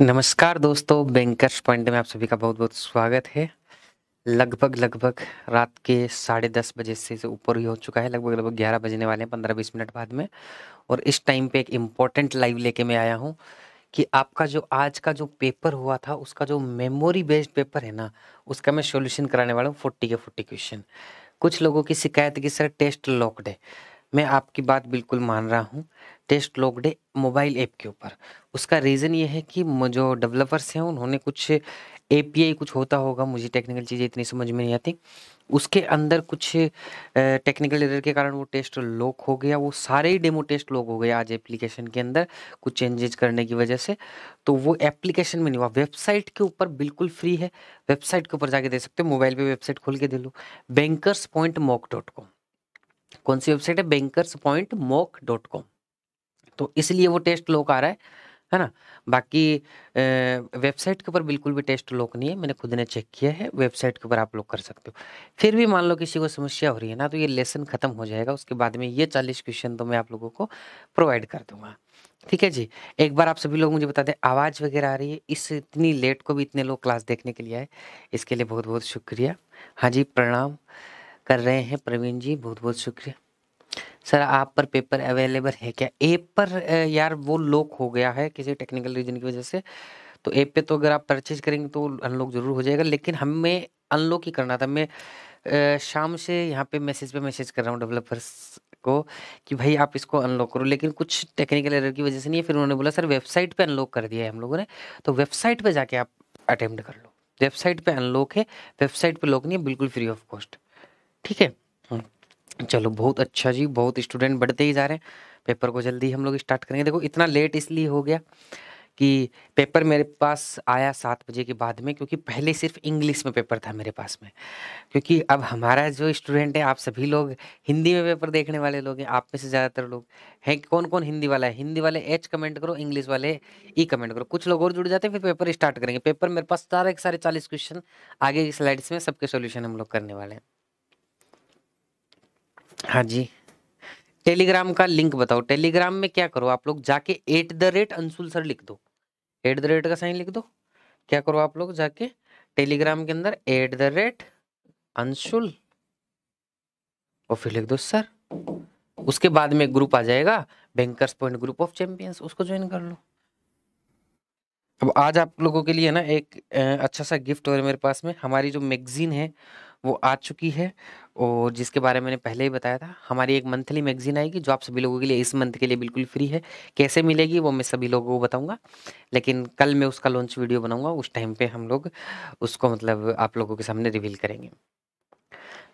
नमस्कार दोस्तों bankers point में आप सभी का बहुत बहुत स्वागत है लगभग लगभग रात के साढ़े दस बजे से ऊपर ही हो चुका है लगभग लगभग ग्यारह बजने वाले हैं पंद्रह बीस मिनट बाद में और इस टाइम पे एक इम्पॉर्टेंट लाइव लेके मैं आया हूँ कि आपका जो आज का जो पेपर हुआ था उसका जो मेमोरी बेस्ड पेपर है ना उसका मैं सोल्यूशन कराने वाला हूँ फोर्टी के फोर्टी क्वेश्चन कुछ लोगों की शिकायत की सर टेस्ट लॉकड है मैं आपकी बात बिल्कुल मान रहा हूँ test lock day mobile app के ऊपर उसका रीज़न ये है कि जो डेवलपर्स हैं उन्होंने कुछ ए कुछ होता होगा मुझे टेक्निकल चीज़ें इतनी समझ में नहीं आती उसके अंदर कुछ टेक्निकल एरर के कारण वो टेस्ट लॉक हो गया वो सारे ही डेमो टेस्ट लॉक हो गए आज एप्लीकेशन के अंदर कुछ चेंजेज करने की वजह से तो वो एप्लीकेशन में नहीं हुआ वेबसाइट के ऊपर बिल्कुल फ्री है वेबसाइट के ऊपर जाके दे सकते हो मोबाइल पे वेबसाइट खोल के दे लो Bankers Point mock dot com कौन सी वेबसाइट है Bankers Point mock dot com तो इसलिए वो टेस्ट लोक आ रहा है है ना बाकी वेबसाइट के ऊपर बिल्कुल भी टेस्ट लोक नहीं है मैंने खुद ने चेक किया है वेबसाइट के ऊपर आप लोग कर सकते हो फिर भी मान लो किसी को समस्या हो रही है ना तो ये लेसन ख़त्म हो जाएगा उसके बाद में ये चालीस क्वेश्चन तो मैं आप लोगों को प्रोवाइड कर दूंगा ठीक है जी एक बार आप सभी लोग मुझे बता दें आवाज़ वगैरह आ रही है इस इतनी लेट को भी इतने लोग क्लास देखने के लिए आए इसके लिए बहुत बहुत शुक्रिया हाँ जी प्रणाम कर रहे हैं प्रवीण जी बहुत बहुत शुक्रिया सर आप पर पेपर अवेलेबल है क्या ऐप पर यार वो लॉक हो गया है किसी टेक्निकल रीजन की वजह से तो ऐप पे तो अगर आप परचेज करेंगे तो अनलॉक ज़रूर हो जाएगा लेकिन हमें अनलॉक ही करना था मैं शाम से यहाँ पे मैसेज पे मैसेज कर रहा हूँ डेवलपर्स को कि भाई आप इसको अनलॉक करो लेकिन कुछ टेक्निकल एरर की वजह से नहीं है फिर उन्होंने बोला सर वेबसाइट पे अनलॉक कर दिया है हम लोगों ने तो वेबसाइट पे जाके आप अटैम्प्ट कर लो वेबसाइट पे अनलॉक है वेबसाइट पे लॉक नहीं है बिल्कुल फ्री ऑफ कॉस्ट ठीक है हाँ। चलो बहुत अच्छा जी बहुत स्टूडेंट बढ़ते ही जा रहे हैं पेपर को जल्दी हम लोग स्टार्ट करेंगे देखो इतना लेट इसलिए हो गया कि पेपर मेरे पास आया सात बजे के बाद में क्योंकि पहले सिर्फ इंग्लिश में पेपर था मेरे पास में क्योंकि अब हमारा जो स्टूडेंट है आप सभी लोग हिंदी में पेपर देखने वाले लोग हैं आप में से ज़्यादातर लोग हैं कौन कौन हिंदी वाला है हिंदी वाले एच कमेंट करो इंग्लिश वाले ई e कमेंट करो कुछ लोग और जुड़ जाते हैं फिर पेपर स्टार्ट करेंगे पेपर मेरे पास सारे सारे चालीस क्वेश्चन आगे की स्लाइड्स में सबके सोल्यूशन हम लोग करने वाले हैं हाँ जी टेलीग्राम का लिंक बताओ टेलीग्राम में क्या करो आप लोग जाके at the rate Anshul sir लिख दो एट द रेट का साइन लिख दो क्या करो आप लोग जाके टेलीग्राम के अंदर एट द रेट अंशुल और फिर लिख दो सर उसके बाद में ग्रुप आ जाएगा Bankers Point group of champions उसको ज्वाइन कर लो अब आज आप लोगों के लिए ना एक अच्छा सा गिफ्ट और मेरे पास में हमारी जो मैगजीन है वो आ चुकी है और जिसके बारे में मैंने पहले ही बताया था हमारी एक मंथली मैगज़ीन आएगी जो आप सभी लोगों के लिए इस मंथ के लिए बिल्कुल फ्री है कैसे मिलेगी वो मैं सभी लोगों को बताऊंगा लेकिन कल मैं उसका लॉन्च वीडियो बनाऊंगा उस टाइम पे हम लोग उसको मतलब आप लोगों के सामने रिवील करेंगे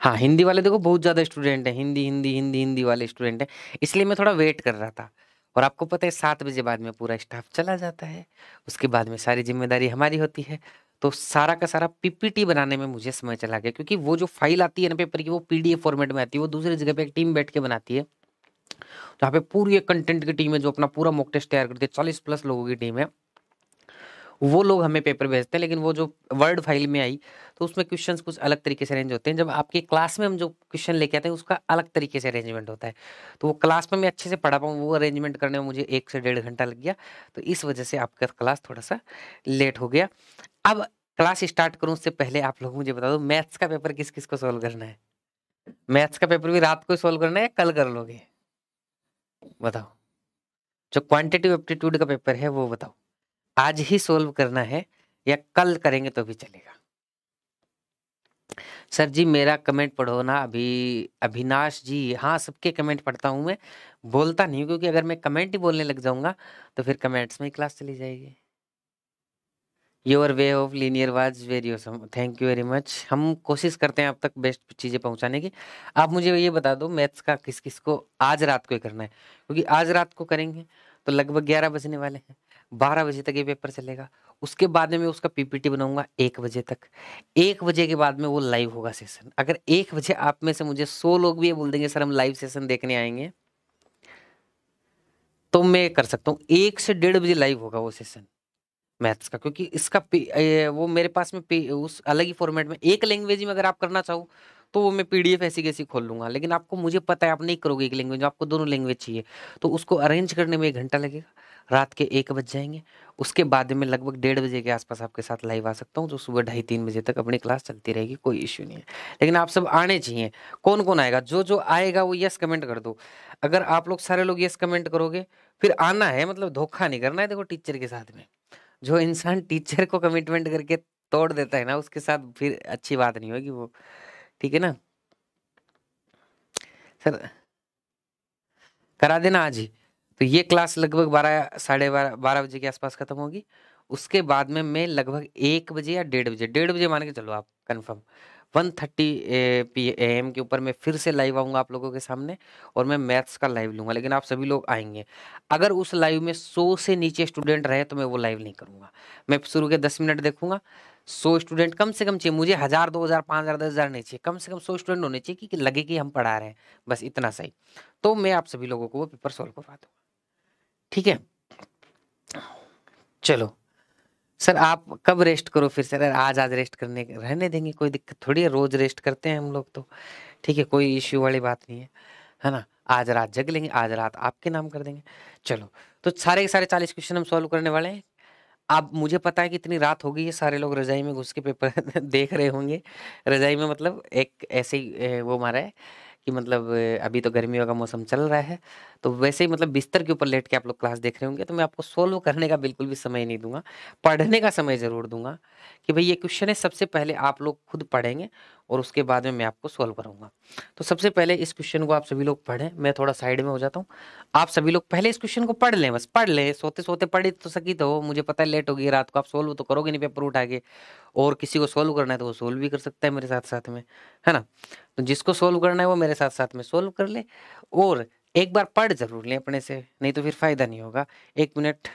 हाँ हिंदी वाले देखो बहुत ज़्यादा स्टूडेंट हैं हिंदी हिंदी हिंदी हिंदी वाले स्टूडेंट हैं इसलिए मैं थोड़ा वेट कर रहा था और आपको पता है सात बजे बाद में पूरा स्टाफ चला जाता है उसके बाद में सारी जिम्मेदारी हमारी होती है तो सारा का सारा पीपीटी बनाने में मुझे समय चला गया क्योंकि वो जो फाइल आती है ना पेपर की वो पीडीएफ फॉर्मेट में आती है वो दूसरी जगह पे एक टीम बैठ के बनाती है जहाँ पे पूरी एक कंटेंट की टीम है जो अपना पूरा मॉक टेस्ट तैयार करती है चालीस प्लस लोगों की टीम है वो लोग हमें पेपर भेजते हैं लेकिन वो जो वर्ड फाइल में आई तो उसमें क्वेश्चन कुछ अलग तरीके से अरेंज होते हैं जब आपके क्लास में हम जो क्वेश्चन लेके आते हैं उसका अलग तरीके से अरेंजमेंट होता है तो वो क्लास में मैं अच्छे से पढ़ा पाऊँ वो अरेंजमेंट करने में मुझे एक से डेढ़ घंटा लग गया तो इस वजह से आपका क्लास थोड़ा सा लेट हो गया अब क्लास स्टार्ट करूँ उससे पहले आप लोग मुझे बता दो मैथ्स का पेपर किस किस को सोल्व करना है मैथ्स का पेपर भी रात को सोल्व करना है कल कर लोगे बताओ जो क्वांटिटिव एप्टीट्यूड का पेपर है वो बताओ आज ही सोल्व करना है या कल करेंगे तो भी चलेगा सर जी मेरा कमेंट पढ़ो ना अभी अभिनाश जी हाँ सबके कमेंट पढ़ता हूँ मैं बोलता नहीं हूँ क्योंकि अगर मैं कमेंट ही बोलने लग जाऊंगा तो फिर कमेंट्स में ही क्लास चली जाएगी your way of linear was very awesome thank you very much हम कोशिश करते हैं आप तक बेस्ट चीज़ें पहुंचाने की आप मुझे ये बता दो मैथ्स का किस किस को आज रात को ही करना है क्योंकि आज रात को करेंगे तो लगभग ग्यारह बजने वाले हैं बारह बजे तक ये पेपर चलेगा उसके बाद में उसका पीपीटी बनाऊंगा एक बजे तक एक बजे के बाद में वो लाइव होगा सेशन अगर एक बजे आप में से मुझे सौ लोग भी ये बोल देंगे सर हम लाइव सेशन देखने आएंगे तो मैं कर सकता हूँ एक से डेढ़ बजे लाइव होगा वो सेशन मैथ्स का क्योंकि इसका वो मेरे पास में उस अलग ही फॉर्मेट में एक लैंग्वेज में अगर आप करना चाहो तो वो मैं पीडीएफ ऐसी कैसी खोल लूँगा लेकिन आपको मुझे पता है आप नहीं करोगे एक लैंग्वेज आपको दोनों लैंग्वेज चाहिए तो उसको अरेंज करने में एक घंटा लगेगा रात के एक बज जाएंगे उसके बाद में लगभग डेढ़ बजे के आसपास आपके साथ लाइव आ सकता हूँ जो सुबह ढाई तीन बजे तक अपनी क्लास चलती रहेगी कोई इश्यू नहीं है लेकिन आप सब आने चाहिए कौन कौन आएगा जो जो आएगा वो यस कमेंट कर दो अगर आप लोग सारे लोग यस कमेंट करोगे फिर आना है मतलब धोखा नहीं करना है देखो टीचर के साथ में जो इंसान टीचर को कमिटमेंट करके तोड़ देता है ना उसके साथ फिर अच्छी बात नहीं होगी वो ठीक है ना सर करा देना आज ही तो ये क्लास लगभग बारह साढ़े बारह बारह बजे के आसपास खत्म होगी उसके बाद में मैं लगभग एक बजे या डेढ़ बजे डेढ़ बजे मान के चलो आप confirm one thirty P M के ऊपर मैं फिर से लाइव आऊँगा आप लोगों के सामने और मैं मैथ्स का लाइव लूँगा लेकिन आप सभी लोग आएंगे अगर उस लाइव में सौ से नीचे स्टूडेंट रहे तो मैं वो लाइव नहीं करूँगा मैं शुरू के दस मिनट देखूँगा सौ स्टूडेंट कम से कम चाहिए मुझे हज़ार दो हज़ार पाँच हज़ार दस हज़ार नहीं चाहिए कम से कम सौ स्टूडेंट होने चाहिए कि लगे कि हम पढ़ा रहे हैं बस इतना सही तो मैं आप सभी लोगों को वो पेपर सॉल्व करवा दूँगा ठीक है चलो सर आप कब रेस्ट करो फिर सर आज आज रेस्ट करने रहने देंगे कोई दिक्कत थोड़ी है रोज रेस्ट करते हैं हम लोग तो ठीक है कोई इश्यू वाली बात नहीं है है ना आज रात जग लेंगे आज रात आपके नाम कर देंगे चलो तो सारे के सारे चालीस क्वेश्चन हम सॉल्व करने वाले हैं अब मुझे पता है कि इतनी रात हो गई है सारे लोग रजाई में घुस के पेपर देख रहे होंगे रजाई में मतलब एक ऐसे ही वो मारा है कि मतलब अभी तो गर्मियों का मौसम चल रहा है तो वैसे ही मतलब बिस्तर के ऊपर लेट के आप लोग क्लास देख रहे होंगे तो मैं आपको सोल्व करने का बिल्कुल भी समय नहीं दूंगा पढ़ने का समय ज़रूर दूंगा कि भाई ये क्वेश्चन है सबसे पहले आप लोग खुद पढ़ेंगे और उसके बाद में मैं आपको सॉल्व करूँगा तो सबसे पहले इस क्वेश्चन को आप सभी लोग पढ़ें मैं थोड़ा साइड में हो जाता हूँ आप सभी लोग पहले इस क्वेश्चन को पढ़ लें बस पढ़ लें सोते सोते पढ़ तो सकी तो मुझे पता है लेट होगी रात को आप सोल्व तो करोगे नहीं पेपर उठा के और किसी को सोल्व करना है तो वो सोल्व भी कर सकता है मेरे साथ साथ में है ना तो जिसको सोल्व करना है वो मेरे साथ साथ में सोल्व कर ले और एक बार पढ़ जरूर लें अपने से नहीं तो फिर फ़ायदा नहीं होगा एक मिनट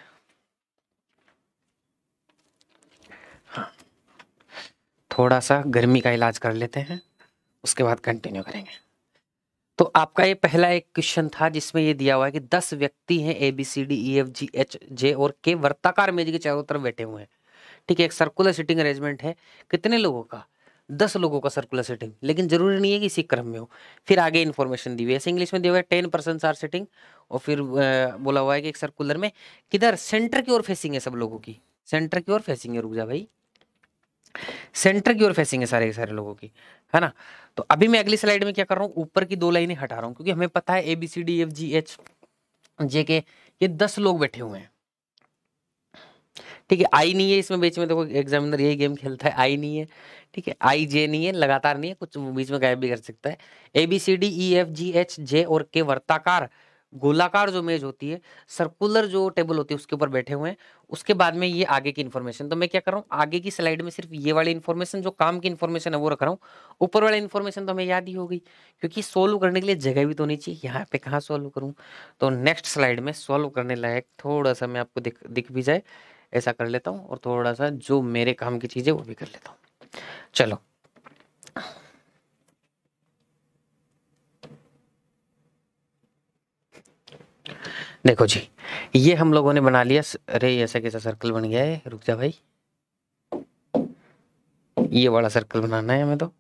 थोड़ा सा गर्मी का इलाज कर लेते हैं उसके बाद कंटिन्यू करेंगे तो आपका ये पहला एक क्वेश्चन था जिसमें ये दिया हुआ है कि दस व्यक्ति हैं A B C D E F G H J और के वर्ताकार मेज के चारों तरफ बैठे हुए हैं ठीक है एक सर्कुलर सीटिंग अरेंजमेंट है कितने लोगों का दस लोगों का सर्कुलर सीटिंग लेकिन जरूरी नहीं है कि इसी क्रम में हो फिर आगे इन्फॉर्मेशन दी हुई है ऐसे इंग्लिश में दिया हुआ है टेन परसेंट आर सीटिंग और फिर बोला हुआ है कि एक सर्कुलर में किधर सेंटर की ओर फेसिंग है सब लोगों की सेंटर की ओर फेसिंग है रुक जा भाई सेंटर की ओर फेसिंग है सारे के सारे लोगों की है ना तो अभी मैं अगली स्लाइड में क्या कर रहा हूँ ऊपर की दो लाइनें हटा रहा हूँ क्योंकि हमें पता है A B C D F G H J K ये दस लोग बैठे हुए हैं ठीक है आई नहीं है इसमें बीच में देखो एग्जामिनर यही गेम खेलता है आई नहीं है ठीक है आई जे नहीं है लगातार नहीं है कुछ बीच में गायब भी कर सकता है A B C D E F G H J और के वर्ताकार गोलाकार जो मेज होती है सर्कुलर जो टेबल होती है उसके ऊपर बैठे हुए हैं उसके बाद में ये आगे की इन्फॉर्मेशन तो मैं क्या कर रहा हूँ आगे की स्लाइड में सिर्फ ये वाली इन्फॉर्मेशन जो काम की इन्फॉर्मेशन है वो रख रहा हूँ ऊपर वाली इन्फॉर्मेशन तो हमें याद ही हो गई क्योंकि सोल्व करने के लिए जगह भी तो नहीं चाहिए यहाँ पे कहाँ सोल्व करूँ तो नेक्स्ट स्लाइड में सोल्व करने लायक थोड़ा सा मैं आपको दिख दिख भी जाए ऐसा कर लेता हूँ और थोड़ा सा जो मेरे काम की चीज़ें वो भी कर लेता हूँ चलो देखो जी ये हम लोगों ने बना लिया अरे ऐसा कैसा सर्कल बन गया है रुक जा भाई ये बड़ा सर्कल बनाना है हमें तो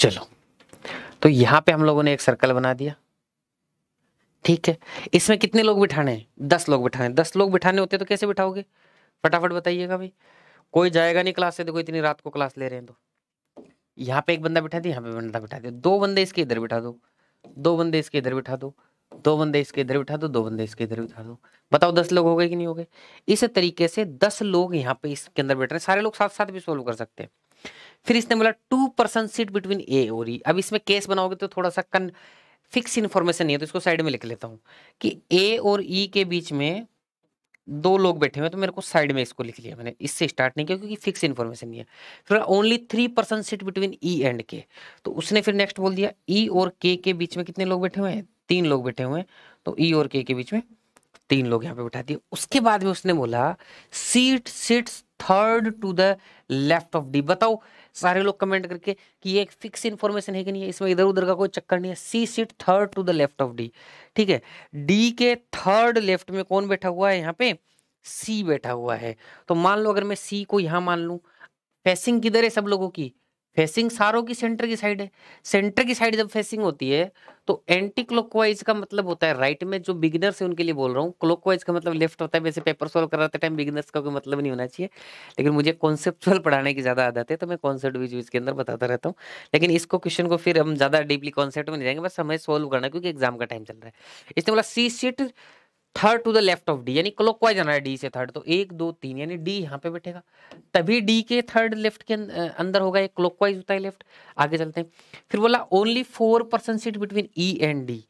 चलो तो यहां पे हम लोगों ने एक सर्कल बना दिया ठीक है इसमें कितने लोग बिठाने हैं दस लोग बिठाने दस लोग बिठाने होते तो कैसे बिठाओगे फटाफट बताइएगा भाई कोई जाएगा नहीं क्लास से देखो इतनी रात को क्लास ले रहे हैं तो यहाँ पे एक बंदा बिठा दिया यहाँ पे बंदा बिठा दिया दो बंदे इसके इधर बिठा दो दो बंदे इसके इधर बिठा दो दो बंदे इसके इधर बिठा दो दो बंदे इसके इधर बिठा दो बताओ दस लोग हो गए कि नहीं हो गए इस तरीके से दस लोग यहाँ पे इसके अंदर बैठ रहे हैं सारे लोग साथ साथ भी सोल्व कर सकते हैं फिर इसने बोला two percent sit between A और ई e। अब इसमें केस बनाओगे तो थोड़ा सा कन फिक्स इन्फॉर्मेशन नहीं है तो इसको साइड में लिख लेता हूँ कि ए और ई e के बीच में दो लोग बैठे हुए तो मेरे को साइड में इसको लिख लिया मैंने इससे स्टार्ट नहीं किया क्योंकि फिक्स इन्फॉर्मेशन नहीं है फिर only three person sit between E and K तो उसने फिर नेक्स्ट बोल दिया ई e और के के बीच में कितने लोग बैठे हुए हैं तीन लोग बैठे हुए हैं तो ई e और के के बीच में तीन लोग यहाँ पे बैठा दिए उसके बाद में उसने बोला sit sit third to the left of D बताओ सारे लोग कमेंट करके कि ये एक फिक्स इन्फॉर्मेशन है कि नहीं है इसमें इधर उधर का कोई चक्कर नहीं है C sit third to the left of D ठीक है डी के थर्ड लेफ्ट में कौन बैठा हुआ है यहाँ पे सी बैठा हुआ है तो मान लो अगर मैं सी को यहाँ मान लूँ फेसिंग किधर है सब लोगों की फेसिंग सारों की सेंटर की साइड है सेंटर की साइड जब फेसिंग होती है तो एंटी क्लॉकवाइज का मतलब होता है राइट में जो बिगिनर्स है उनके लिए बोल रहा हूँ क्लॉकवाइज का मतलब लेफ्ट होता है वैसे पेपर सोल्व कराते टाइम बिगिनर्स का कोई मतलब नहीं होना चाहिए लेकिन मुझे कॉन्सेप्चुअल पढ़ाने की ज़्यादा आदत है तो मैं कॉन्सेप्ट भी इसके अंदर बताता रहता हूँ लेकिन इसको क्वेश्चन को फिर हम ज़्यादा डीपली कॉन्सेप्ट में नहीं जाएंगे बस हमें सोल्व करना क्योंकि एग्जाम का टाइम चल रहा है इसने बोला C sit third to the left of D यानी क्लॉक वाइज आना है डी से थर्ड तो एक दो तीन यानी डी यहाँ पे बैठेगा तभी डी के थर्ड लेफ्ट के अं, अं, अंदर होगा ये क्लॉक वाइज होता है लेफ्ट आगे चलते हैं फिर बोला only four percent sit between E and D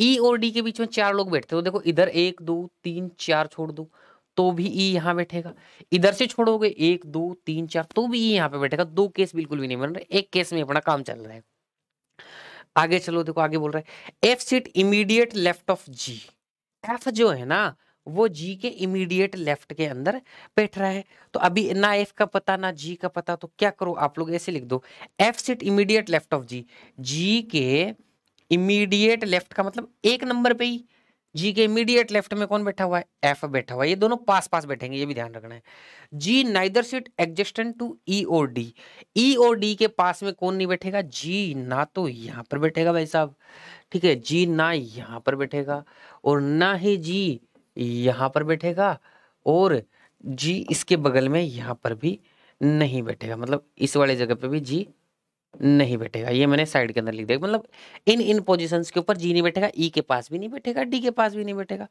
E और डी के बीच में चार लोग बैठते हो देखो इधर एक दो तीन चार छोड़ दो तो भी ई e यहाँ बैठेगा इधर से छोड़ोगे एक दो तीन चार तो भी ई e यहाँ पे बैठेगा दो केस बिल्कुल भी नहीं बन रहे एक केस में अपना काम चल रहा है आगे चलो देखो आगे बोल रहे हैं F sit immediate left of G F जो है ना वो जी के इमीडिएट लेफ्ट के अंदर बैठ रहा है तो अभी ना एफ का पता ना जी का पता तो क्या करो आप लोग ऐसे लिख दो F sit immediate left of G G के इमीडिएट लेफ्ट का मतलब एक नंबर पे ही जी के इमीडिएट लेफ्ट में कौन बैठा हुआ है एफ बैठा हुआ है ये दोनों पास पास बैठेंगे ये भी ध्यान रखना है G neither sit adjacent to E और डी ई और डी के पास में कौन नहीं बैठेगा जी ना तो यहाँ पर बैठेगा भाई साहब ठीक है जी ना यहाँ पर बैठेगा और ना ही जी यहाँ पर बैठेगा और जी इसके बगल में यहाँ पर भी नहीं बैठेगा मतलब इस वाले जगह पर भी जी नहीं बैठेगा ये मैंने साइड के अंदर लिख दिया मतलब इन इन पोजिशन के ऊपर जी नहीं बैठेगा ई e के पास भी नहीं बैठेगा डी के पास भी नहीं बैठेगा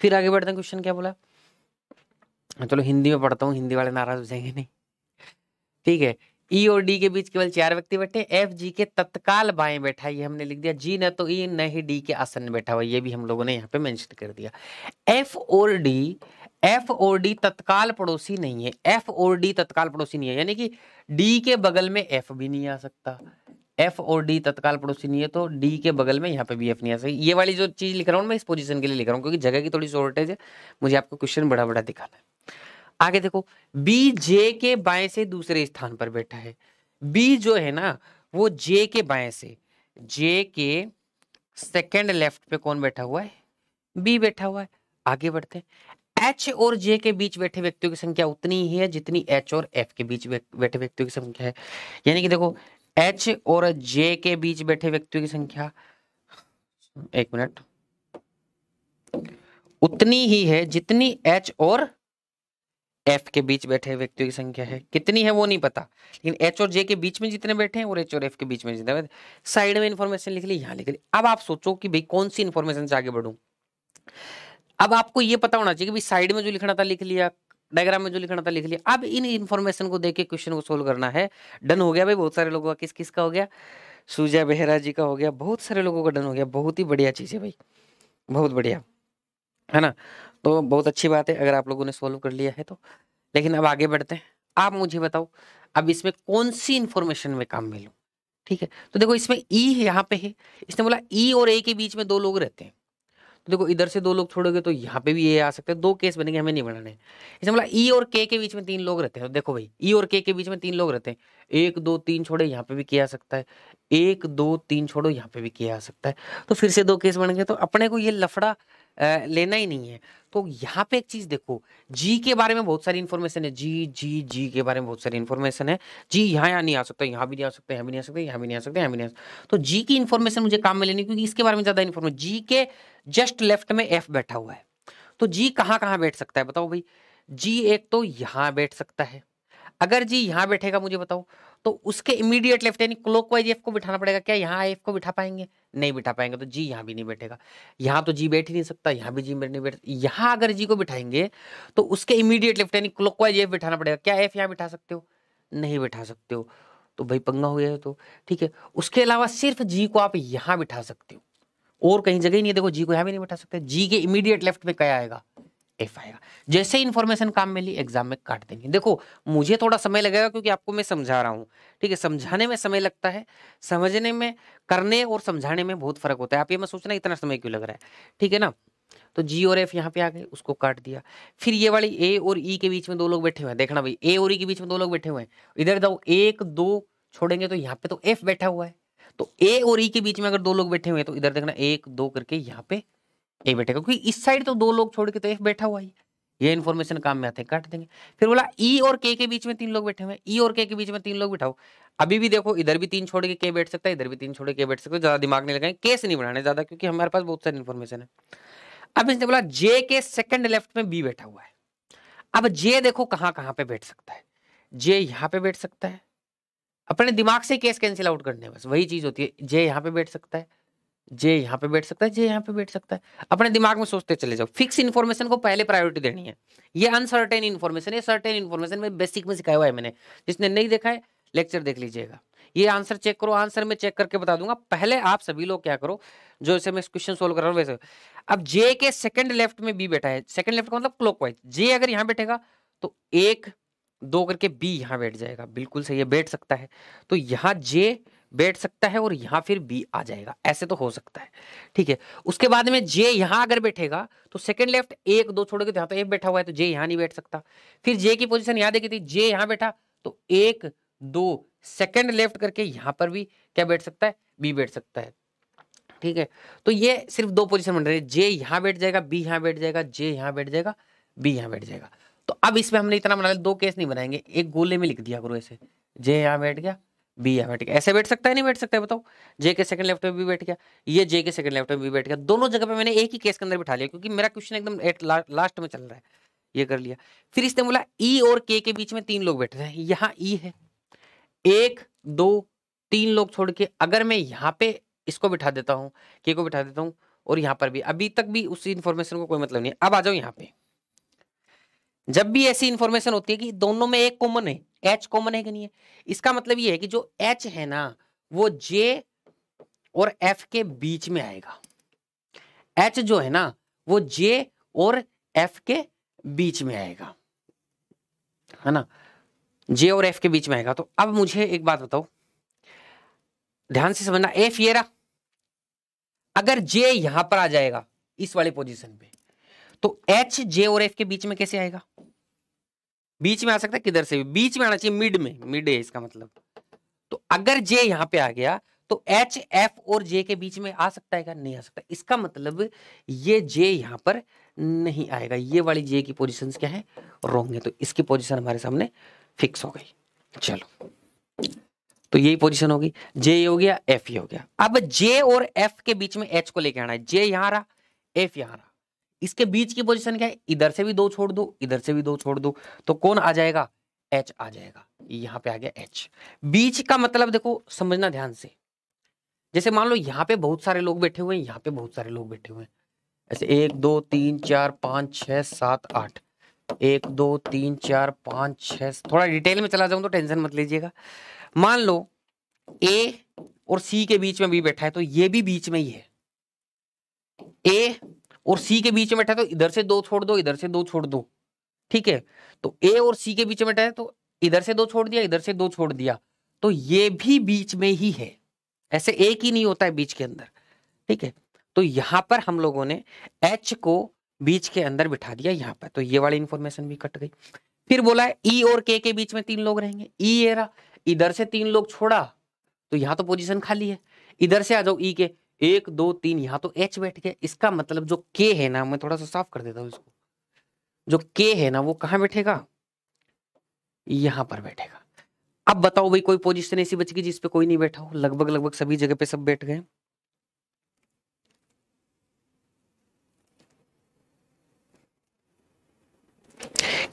फिर आगे बढ़ते हैं क्वेश्चन क्या बोला चलो हिंदी में पढ़ता हूँ हिंदी वाले नाराज हो जाएंगे नहीं ठीक है ई e और डी के बीच केवल चार व्यक्ति बैठे एफ जी के तत्काल बाएं बैठा ये हमने लिख दिया जी न तो ई e, न ही डी के आसन बैठा हुआ ये भी हम लोगों ने यहाँ पे मेंशन कर दिया एफ और डी एफ और डी तत्काल पड़ोसी नहीं है एफ और डी तत्काल पड़ोसी नहीं है यानी कि डी के बगल में एफ भी नहीं आ सकता एफ और डी तत्काल पड़ोसी नहीं है तो डी के बगल में यहाँ पे भी एफ नहीं आ सकती ये वाली जो चीज़ लिख रहा हूँ मैं इस पोजीशन के लिए लिख रहा हूँ क्योंकि जगह की थोड़ी शॉर्टेज है मुझे आपको क्वेश्चन बड़ा बड़ा दिखाना है आगे देखो बी जे के बाएं से दूसरे स्थान पर बैठा है बी जो है ना वो जे के बाएं से जे के सेकेंड लेफ्ट पे कौन बैठा हुआ है बी बैठा हुआ है आगे बढ़ते हैं एच और जे के बीच बैठे व्यक्तियों की संख्या उतनी ही है जितनी एच और एफ के बीच बैठे व्यक्तियों की संख्या है यानी कि देखो एच और जे के बीच बैठे व्यक्तियों की संख्या एक मिनट उतनी ही है जितनी एच और एफ के बीच बैठे व्यक्तियों की संख्या है कितनी है वो नहीं पता लेकिन एच और जे के बीच में जितने बैठे हैं और एच और एफ के बीच में जितने साइड में इंफॉर्मेशन लिख ली यहां लिख ली अब आप सोचो कि भाई कौन सी इंफॉर्मेशन से आगे बढ़ू अब आपको ये पता होना चाहिए कि साइड में जो लिखना था लिख लिया डायग्राम में जो लिखना था लिख लिया अब इन इन्फॉर्मेशन को देख के क्वेश्चन को सोल्व करना है डन हो गया भाई बहुत सारे लोगों का किस किस का हो गया सूजा बेहरा जी का हो गया बहुत सारे लोगों का डन हो गया बहुत ही बढ़िया चीज़ है भाई बहुत बढ़िया है ना तो बहुत अच्छी बात है अगर आप लोगों ने सोल्व कर लिया है तो लेकिन अब आगे बढ़ते हैं आप मुझे बताओ अब इसमें कौन सी इन्फॉर्मेशन में काम में लूँ ठीक है तो देखो इसमें ई e यहाँ पे है इसने बोला ई e और ए के बीच में दो लोग रहते हैं तो देखो इधर से दो लोग छोड़ोगे तो यहाँ पे भी ये आ सकते हैं दो केस बनेंगे हमें नहीं बनाने इसमें मतलब बोला ई और के के बीच में तीन लोग रहते हैं तो देखो भाई ई और के के बीच में तीन लोग रहते हैं एक दो तीन छोड़े यहाँ पे भी किया सकता है एक दो तीन छोड़ो यहाँ पे भी किया जा सकता है तो फिर से दो केस बन गए तो अपने को ये लफड़ा लेना ही नहीं है तो यहाँ पे एक चीज देखो जी के बारे में बहुत सारी इन्फॉर्मेशन है जी जी जी के बारे में बहुत सारी इन्फॉर्मेशन है जी यहाँ यहाँ नहीं आ सकता यहाँ भी नहीं आ सकता यहाँ भी नहीं आ सकता यहाँ भी नहीं आ सकता यहाँ भी नहीं आ सकता तो जी की इन्फॉर्मेशन मुझे काम में लेनी क्योंकि इसके बारे में ज्यादा इन्फॉर्मेशन जी के जस्ट लेफ्ट में एफ बैठा हुआ है तो जी कहाँ कहाँ बैठ सकता है बताओ भाई जी एक तो यहाँ बैठ सकता है अगर जी यहाँ बैठेगा मुझे बताओ तो उसके इमीडिएट लेफ्ट यानी वाइज एफ को बिठाना पड़ेगा क्या यहाँ एफ को बिठा पाएंगे नहीं बिठा पाएंगे तो जी यहाँ भी नहीं बैठेगा यहाँ तो जी बैठ ही नहीं सकता यहाँ भी जी नहीं बैठ यहाँ अगर जी को बिठाएंगे तो उसके इमीडिएट लेफ्ट यानी क्लॉकवाइज एफ बिठाना पड़ेगा क्या एफ यहाँ बिठा सकते हो नहीं बिठा सकते हो तो भाई पंगा हो गया तो ठीक है उसके अलावा सिर्फ जी को आप यहाँ बिठा सकते हो और कहीं जगह ही नहीं देखो जी को यहाँ भी नहीं बैठा सकते जी के इमीडिएट लेफ्ट में क्या आएगा एफ आएगा जैसे इन्फॉर्मेशन काम में ली एग्जाम में काट देंगे देखो मुझे थोड़ा समय लगेगा क्योंकि आपको मैं समझा रहा हूँ ठीक है समझाने में समय लगता है समझने में करने और समझाने में बहुत फर्क होता है आप ये मैं सोचना इतना समय क्यों लग रहा है ठीक है ना तो जी और एफ यहाँ पे आ गए उसको काट दिया फिर ये वाली ए और ई e के बीच में दो लोग बैठे हुए हैं देखना भाई ए और ई e के बीच में दो लोग बैठे हुए हैं इधर जाओ एक दो छोड़ेंगे तो यहाँ पे तो एफ बैठा हुआ है तो ए और ई e के बीच में अगर दो लोग बैठे हुए तो इधर देखना एक दो करके यहाँ पे ए बैठेगा क्योंकि इस साइड तो दो लोग छोड़ के तो एफ बैठा हुआ ही है ये इन्फॉर्मेशन काम में आते हैं काट देंगे फिर बोला ई e और के के बीच में तीन लोग बैठे हुए ई e और के के बीच में तीन लोग बिठाओ अभी भी देखो इधर भी तीन छोड़ के के बैठ सकता है इधर भी तीन छोड़ के बैठ सकते हैं ज्यादा दिमाग नहीं लगाए केस नहीं बढ़ाने ज्यादा क्योंकि हमारे पास बहुत सारी इन्फॉर्मेशन है अब इसने बोला जे के सेकंड लेफ्ट में बी बैठा हुआ है अब जे देखो कहाँ कहाँ पे बैठ सकता है जे यहाँ पे बैठ सकता है अपने दिमाग से केस कैंसिल आउट करने बस वही चीज होती है जे यहाँ पे बैठ सकता है जे यहाँ पे बैठ सकता है जे यहाँ पे बैठ सकता है अपने दिमाग में सोचते चले जाओ फिक्स इन्फॉर्मेशन को पहले प्रायोरिटी देनी है ये अनसर्टेन इन्फॉर्मेशन है सर्टेन इन्फॉर्मेशन में बेसिक में सिखाया हुआ है मैंने जिसने नहीं देखा है लेक्चर देख लीजिएगा ये आंसर चेक करो आंसर में चेक करके बता दूंगा पहले आप सभी लोग क्या करो जो इसे मैं क्वेश्चन सोल्व कर रहा हूँ वैसे अब जे के सेकंड लेफ्ट में बी बैठा है सेकंड लेफ्ट का मतलब क्लॉकवाइज जे अगर यहाँ बैठेगा तो एक दो करके बी यहाँ बैठ जाएगा बिल्कुल सही है बैठ सकता है तो यहाँ जे बैठ सकता है और यहाँ फिर बी आ जाएगा ऐसे तो हो सकता है ठीक है उसके बाद में जे यहाँ अगर बैठेगा तो सेकंड लेफ्ट एक दो छोड़ोगे के तो यहाँ तो एक बैठा हुआ है तो जे यहाँ नहीं बैठ सकता फिर जे की पोजिशन यहाँ देखी थी जे यहाँ बैठा तो एक दो सेकेंड लेफ्ट करके यहाँ पर भी क्या बैठ सकता है बी बैठ सकता है ठीक है तो ये सिर्फ दो पोजिशन बन रही है जे यहाँ बैठ जाएगा बी यहाँ बैठ जाएगा जे यहाँ बैठ जाएगा बी यहाँ बैठ जाएगा तो अब इसमें हमने इतना बना लिया दो केस नहीं बनाएंगे एक गोले में लिख दिया करो ऐसे जे यहाँ बैठ गया बी यहाँ बैठ गया ऐसे बैठ सकता है नहीं बैठ सकता है बताओ जे के सेकंड लेफ्ट में भी बैठ गया ये जे के सेकंड लेफ्ट में भी बैठ गया दोनों जगह पे मैंने एक ही केस के अंदर बिठा लिया क्योंकि मेरा क्वेश्चन एकदम एट लास्ट में चल रहा है ये कर लिया फिर इसने बोला ई और के के बीच में तीन लोग बैठे हैं यहाँ ई है एक दो तीन लोग छोड़ के अगर मैं यहाँ पे इसको बिठा देता हूँ के को बिठा देता हूँ और यहाँ पर भी अभी तक भी उस इन्फॉर्मेशन को कोई मतलब नहीं अब आ जाओ यहाँ पे जब भी ऐसी इंफॉर्मेशन होती है कि दोनों में एक कॉमन है एच कॉमन है कि नहीं है इसका मतलब ये है कि जो एच है ना वो जे और एफ के बीच में आएगा एच जो है ना वो जे और एफ के बीच में आएगा है ना जे और एफ के बीच में आएगा तो अब मुझे एक बात बताओ ध्यान से समझना एफ ये रहा अगर जे यहां पर आ जाएगा इस वाले पोजीशन पे तो एच जे और एफ के बीच में कैसे आएगा बीच में आ सकता है किधर से भी बीच में आना चाहिए मिड में मिड है इसका मतलब तो अगर जे यहाँ पे आ गया तो एच एफ और जे के बीच में आ सकता है क्या नहीं आ सकता इसका मतलब ये जे यहाँ पर नहीं आएगा ये वाली जे की पोजिशन क्या है रॉन्ग है तो इसकी पोजिशन हमारे सामने फिक्स हो गई चलो तो यही पोजीशन होगी जे हो गया एफ ये हो गया अब जे और एफ के बीच में एच को लेके आना है जे यहाँ रहा एफ यहाँ रहा इसके बीच की पोजिशन क्या है इधर से भी दो छोड़ दो इधर से भी दो छोड़ दो तो कौन आ जाएगा एच आ जाएगा यहाँ पे आ गया एच बीच का मतलब देखो समझना ध्यान से जैसे मान लो यहाँ पे बहुत सारे लोग बैठे हुए हैं यहाँ पे बहुत सारे लोग बैठे हुए हैं ऐसे एक दो तीन चार पाँच छः सात आठ एक दो तीन चार पाँच छः थोड़ा डिटेल में चला जाऊँ तो टेंशन मत लीजिएगा मान लो ए और सी के बीच में भी बैठा है तो ये भी बीच में ही है ए और सी के बीच में बैठा है तो इधर से दो छोड़ दो इधर से दो छोड़ दो ठीक है तो ए और सी के बीच में बैठा है तो इधर से दो छोड़ दिया इधर से दो छोड़ दिया तो ये भी बीच में ही है ऐसे एक ही नहीं होता है बीच के अंदर ठीक है तो यहां पर हम लोगों ने एच को बीच के अंदर बिठा दिया यहाँ पर तो ये वाली इंफॉर्मेशन भी कट गई फिर बोला है ई e और के के बीच में तीन लोग रहेंगे ई e एरा इधर से तीन लोग छोड़ा तो यहाँ तो पोजीशन खाली है इधर से आ जाओ ई e के एक दो तीन यहाँ तो एच बैठ गया इसका मतलब जो के है ना मैं थोड़ा सा साफ कर देता हूँ इसको जो के है ना वो कहाँ बैठेगा यहाँ पर बैठेगा अब बताओ भाई कोई पोजिशन ऐसी बच गई जिसपे कोई नहीं बैठा हो लगभग लगभग सभी जगह पे सब बैठ गए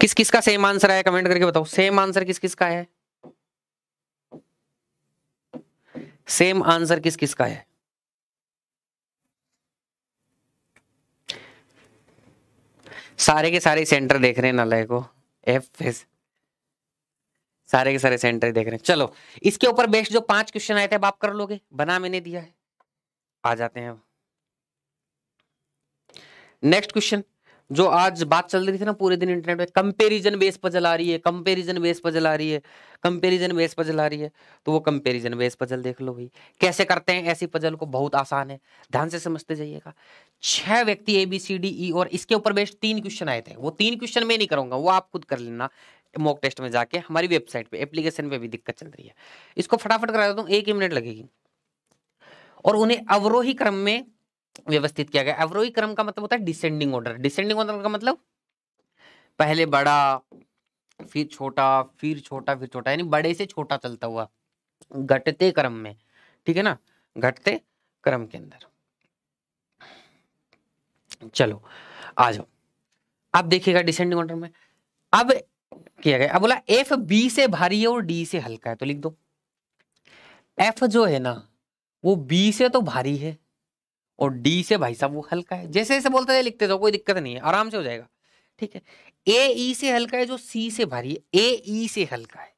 किस किस का सेम आंसर आया कमेंट करके बताओ सेम आंसर किस किस का है सेम आंसर किस किस का है सारे के सारे सेंटर देख रहे हैं नलय को एफ एस सारे के सारे सेंटर देख रहे हैं चलो इसके ऊपर बेस्ट जो पांच क्वेश्चन आए थे अब आप कर लोगे बना मैंने दिया है आ जाते हैं अब नेक्स्ट क्वेश्चन जो आज बात चल रही थी ना पूरे दिन इंटरनेट पे कंपैरिजन बेस पर चला रही है कंपैरिजन बेस पर चला रही है कंपैरिजन बेस पर चला रही है तो वो कंपैरिजन बेस पजल देख लो भाई कैसे करते हैं ऐसी पजल को बहुत आसान है ध्यान से समझते जाइएगा छह व्यक्ति A B C D E और इसके ऊपर बेस्ट तीन क्वेश्चन आए थे वो तीन क्वेश्चन मैं नहीं करूंगा वो आप खुद कर लेना मॉक टेस्ट में जाके हमारी वेबसाइट पे एप्लीकेशन पर भी दिक्कत चल रही है इसको फटाफट करा देता हूँ एक ही मिनट लगेगी और उन्हें अवरोही क्रम में व्यवस्थित किया गया अवरोही क्रम का मतलब होता है डिसेंडिंग ऑर्डर डिसेंडिंग ऑर्डर का मतलब पहले बड़ा फिर छोटा फिर छोटा फिर छोटा यानी बड़े से छोटा चलता हुआ घटते क्रम में ठीक है ना घटते क्रम के अंदर चलो आ जाओ अब देखिएगा डिसेंडिंग ऑर्डर में अब किया गया अब बोला एफ बी से भारी है और डी से हल्का है तो लिख दो एफ जो है ना वो बी से तो भारी है और डी से भाई साहब वो हल्का है जैसे जैसे बोलते थे लिखते जाओ कोई दिक्कत नहीं है आराम से हो जाएगा ठीक है ए ई e से हल्का है जो सी से भारी है ए ई e से हल्का है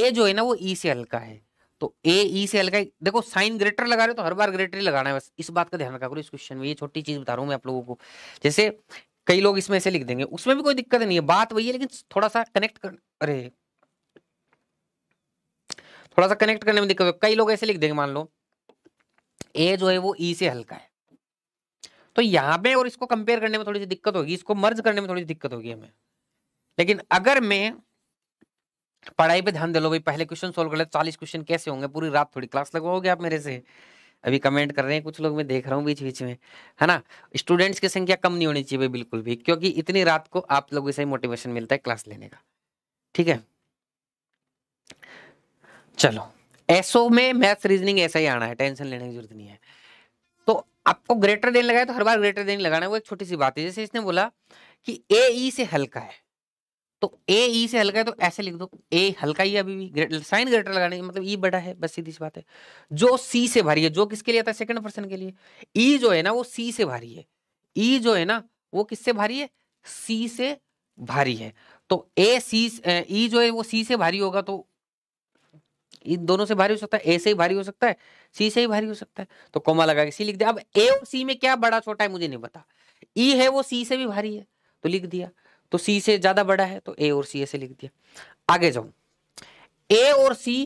ए जो है ना वो ई e से हल्का है तो ए ई से हल्का है देखो साइन ग्रेटर लगा रहे हो तो हर बार ग्रेटर ही लगाना है बस इस बात का ध्यान रखा करो इस क्वेश्चन में ये छोटी चीज बता रहा हूँ मैं आप लोगों को जैसे कई लोग इसमें ऐसे लिख देंगे उसमें भी कोई दिक्कत नहीं है बात वही है लेकिन थोड़ा सा कनेक्ट कर अरे थोड़ा सा कनेक्ट करने में दिक्कत कई लोग ऐसे लिख देंगे मान लो ए जो है वो ई से हल्का है तो यहां पे और इसको कंपेयर करने में थोड़ी सी दिक्कत होगी इसको मर्ज करने में थोड़ी सी दिक्कत होगी हमें लेकिन अगर मैं पढ़ाई पे ध्यान दे लो भाई पहले क्वेश्चन सोल्व कर ले चालीस क्वेश्चन कैसे होंगे पूरी रात थोड़ी क्लास लगवाओगे आप मेरे से अभी कमेंट कर रहे हैं कुछ लोग मैं देख रहा हूँ बीच बीच में है ना स्टूडेंट्स की संख्या कम नहीं होनी चाहिए भाई बिल्कुल भी क्योंकि इतनी रात को आप लोगों से ही मोटिवेशन मिलता है क्लास लेने का ठीक है चलो एसओ में मैथ्स रीजनिंग ऐसा ही आना है टेंशन लेने की जरूरत नहीं है आपको ग्रेटर देन लगाए तो हर बार ग्रेटर देन लगाना है वो एक छोटी सी बात है जैसे इसने बोला कि ए ई e से हल्का है तो ए ई e से हल्का है तो ऐसे लिख दो ए हल्का ही अभी भी साइन ग्रेटर लगाने की मतलब ई e बड़ा है बस सीधी सी बात है जो सी से भारी है जो किसके लिए आता है सेकेंड पर्सन के लिए ई जो है ना वो सी से भारी है ई जो है ना वो किससे भारी है सी से भारी है तो ए सी ई जो है वो सी से भारी होगा तो इन दोनों से भारी हो सकता है ए से ही भारी हो सकता है सी से ही भारी हो सकता है तो कोमा लगा के सी लिख दिया अब ए और सी में क्या बड़ा छोटा है मुझे नहीं पता ई है वो सी से भी भारी है तो लिख दिया तो सी से ज्यादा बड़ा है तो ए और सी ऐसे लिख दिया आगे जाऊं ए और सी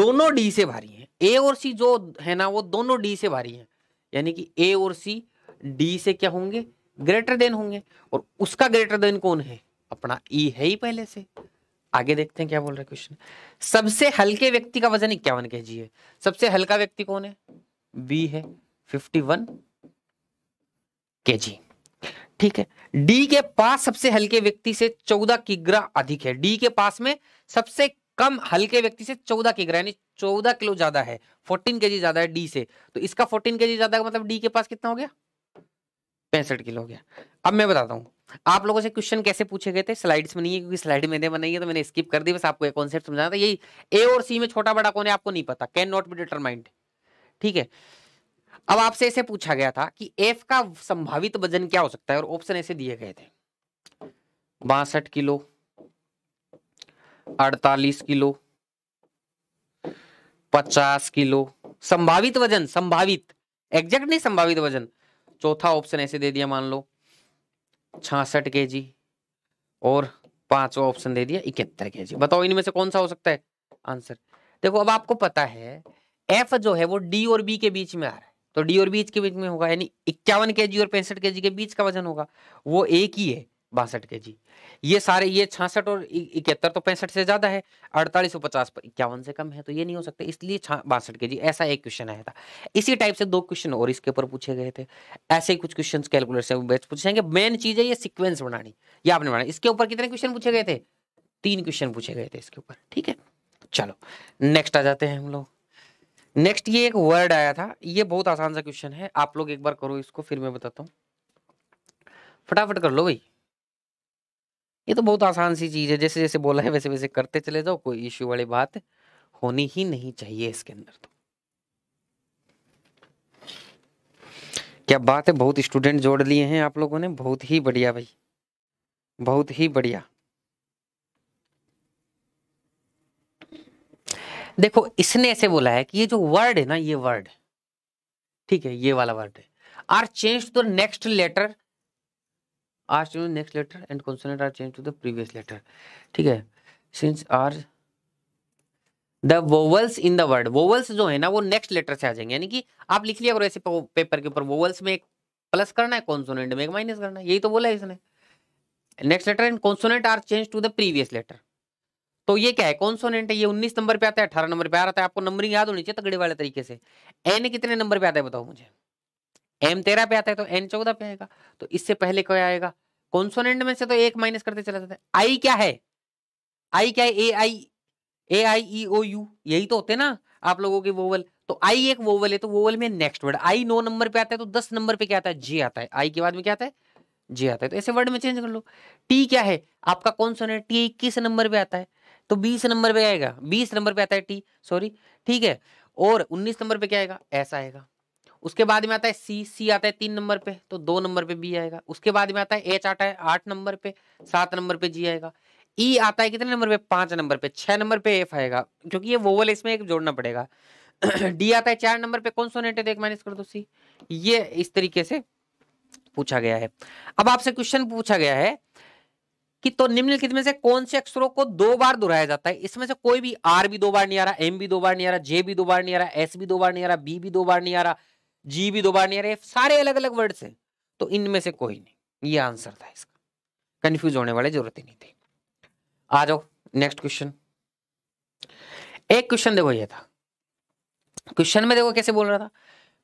दोनों डी से भारी है ए और सी जो है ना वो दोनों डी से भारी है यानी कि ए और सी डी से क्या होंगे ग्रेटर देन होंगे और उसका ग्रेटर देन कौन है अपना ई है ही पहले से आगे देखते हैं क्या बोल रहे है क्वेश्चन सबसे हल्के व्यक्ति का वजन इक्यावन के जी है सबसे हल्का व्यक्ति कौन है बी है फिफ्टी वन के जी ठीक है डी के पास सबसे हल्के व्यक्ति से चौदह किग्रा अधिक है डी के पास में सबसे कम हल्के व्यक्ति से चौदह किग्रा यानी चौदह किलो ज्यादा है फोर्टीन के ज्यादा है डी से तो इसका फोर्टीन के जी ज्यादा मतलब डी के पास कितना हो गया पैंसठ किलो हो गया अब मैं बताता हूँ आप लोगों से क्वेश्चन कैसे पूछे गए थे स्लाइड्स में नहीं है क्योंकि स्लाइड मैंने बनाई है तो मैंने स्किप कर दी बस आपको एक कॉन्सेप्ट समझाना था यही ए और सी में छोटा बड़ा कौन है आपको नहीं पता कैन नॉट बी डिटरमाइंड ठीक है अब आपसे ऐसे पूछा गया था कि एफ का संभावित वजन क्या हो सकता है और ऑप्शन ऐसे दिए गए थे बासठ किलो अड़तालीस किलो पचास किलो संभावित वजन संभावित एग्जैक्ट नहीं संभावित वजन चौथा ऑप्शन ऐसे दे दिया मान लो छसठ के जी और पांचवा ऑप्शन दे दिया इकहत्तर के जी बताओ इनमें से कौन सा हो सकता है आंसर देखो अब आपको पता है एफ जो है वो डी और बी के बीच में आ रहा है तो डी और बीच के बीच में होगा यानी इक्यावन के जी और पैंसठ के जी के बीच का वजन होगा वो एक ही है बासठ के जी ये सारे ये छियासठ और इकहत्तर तो पैंसठ से ज्यादा है अड़तालीस सौ पचास इक्यावन से कम है तो ये नहीं हो सकते इसलिए बासठ के जी ऐसा एक क्वेश्चन आया था इसी टाइप से दो क्वेश्चन और इसके ऊपर पूछे गए थे ऐसे ही कुछ क्वेश्चन कैलकुलेटर से पूछेंगे मेन चीज है ये सिक्वेंस बनानी ये आपने बनाना इसके ऊपर कितने क्वेश्चन पूछे गए थे तीन क्वेश्चन पूछे गए थे इसके ऊपर ठीक है चलो नेक्स्ट आ जाते हैं हम लोग नेक्स्ट ये एक वर्ड आया था ये बहुत आसान सा क्वेश्चन है आप लोग एक बार करो इसको फिर मैं बताता हूँ फटाफट कर लो भाई ये तो बहुत आसान सी चीज़ है जैसे जैसे बोला है वैसे वैसे करते चले जाओ कोई इश्यू वाली बात होनी ही नहीं चाहिए इसके अंदर तो क्या बात है बहुत स्टूडेंट जोड़ लिए हैं आप लोगों ने बहुत ही बढ़िया भाई बहुत ही बढ़िया देखो इसने ऐसे बोला है कि ये जो वर्ड है ना ये वर्ड ठीक है ये वाला वर्ड है are change to next letter are change next letter and consonant are change to the previous letter ठीक है since are the vowels in the word vowels जो है ना वो नेक्स्ट लेटर से आ जाएंगे यानी कि आप लिख लिया करो ऐसे पेपर के ऊपर वोवल्स में एक प्लस करना है कॉन्सोनेंट में एक माइनस करना है यही तो बोला है इसने next letter and consonant are change to the previous letter तो ये क्या है कॉन्सोनेंट है ये उन्नीस नंबर पे आता है अठारह नंबर पे आ रहा है आपको नंबरिंग याद होनी चाहिए तगड़े वाले तरीके से एन कितने नंबर पे आता है बताओ मुझे एम तेरह पे आता है तो एन चौदह पे आएगा तो इससे पहले क्या आएगा कॉन्सोनेंट में से तो एक माइनस करते चला जाता है आई क्या है आई क्या है ए आई ए आई ई ओ यू यही तो होते ना आप लोगों के वोवल तो आई एक वोवल है तो वोवल में नेक्स्ट वर्ड आई नौ नंबर पे आता है तो दस नंबर पे क्या आता है जे आता है आई के बाद में क्या आता है जे आता है तो ऐसे वर्ड में चेंज कर लो टी क्या है आपका कौन सा है टी इक्कीस नंबर पे आता है तो बीस नंबर पे आएगा बीस नंबर पे आता है टी सॉरी ठीक है और उन्नीस नंबर पे क्या आएगा ऐसा आएगा उसके बाद में आता है सी सी आता है तीन नंबर पे तो दो नंबर पे बी आएगा उसके बाद में आता है एच आता है आठ नंबर पे सात नंबर पे जी आएगा ई e आता है कितने नंबर पे पांच नंबर पे छह नंबर पे एफ आएगा क्योंकि ये वोवल इसमें एक जोड़ना पड़ेगा डी आता है चार नंबर पे कौन सोनेट है देख माइनस कर दो सी ये इस तरीके से पूछा गया है अब आपसे क्वेश्चन पूछा गया है कि तो निम्नलिखित में से कौन से अक्षरों को दो बार दोहराया जाता है इसमें से कोई भी आर भी दो बार नहीं आ रहा एम भी दो बार नहीं आ रहा जे भी दो बार नहीं आ रहा एस भी दो बार नहीं आ रहा बी भी दो बार नहीं आ रहा जी भी दो बार नहीं आ रहे सारे अलग अलग वर्ड्स हैं तो इनमें से कोई नहीं ये आंसर था इसका कंफ्यूज होने वाले जरूरत ही नहीं थी आ जाओ नेक्स्ट क्वेश्चन एक क्वेश्चन देखो ये था क्वेश्चन में देखो कैसे बोल रहा था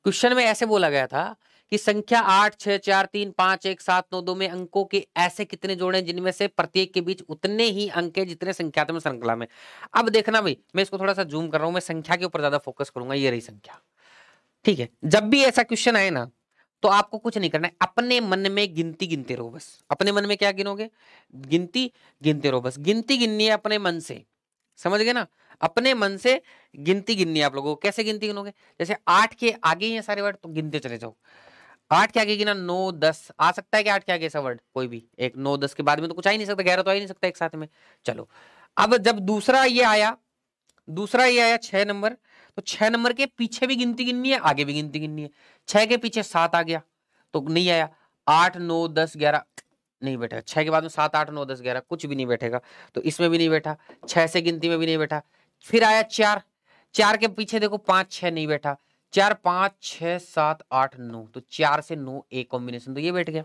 क्वेश्चन में ऐसे बोला गया था कि संख्या आठ छह चार तीन पांच एक सात नौ दो में अंकों के ऐसे कितने जोड़े जिनमें से प्रत्येक के बीच उतने ही अंक है जितने संख्यात्मक श्रृंखला में अब देखना भाई मैं इसको थोड़ा सा जूम कर रहा हूं मैं संख्या के ऊपर ज्यादा फोकस करूंगा ये रही संख्या ठीक है जब भी ऐसा क्वेश्चन आए ना तो आपको कुछ नहीं करना है अपने मन में गिनती गिनते रहो बस अपने मन में क्या गिनोगे गिनती गिनते रहो बस गिनती गिननी है अपने मन से समझ गए ना अपने मन से गिनती गिननी है आप लोगों को कैसे गिनती गिनोगे जैसे आठ के आगे ही है सारे वर्ड तो गिनते चले जाओ आठ के आगे गिना नौ दस आ सकता है कि आठ के आगे ऐसा वर्ड कोई भी एक नौ दस के बाद में तो कुछ आ ही नहीं सकता ग्यारह तो आ ही नहीं सकता एक साथ में चलो अब जब दूसरा ये आया दूसरा ये आया छह नंबर तो छह नंबर के पीछे भी गिनती गिननी है आगे भी गिनती गिननी है छह के पीछे सात आ गया तो नहीं आया आठ नौ दस ग्यारह नहीं बैठेगा छह के बाद में सात आठ नौ दस ग्यारह कुछ भी नहीं बैठेगा तो इसमें भी नहीं बैठा छह से गिनती में भी नहीं बैठा फिर आया चार चार के पीछे देखो पांच छह नहीं बैठा चार पांच छह सात आठ नौ तो चार से नौ एक कॉम्बिनेशन तो ये बैठ गया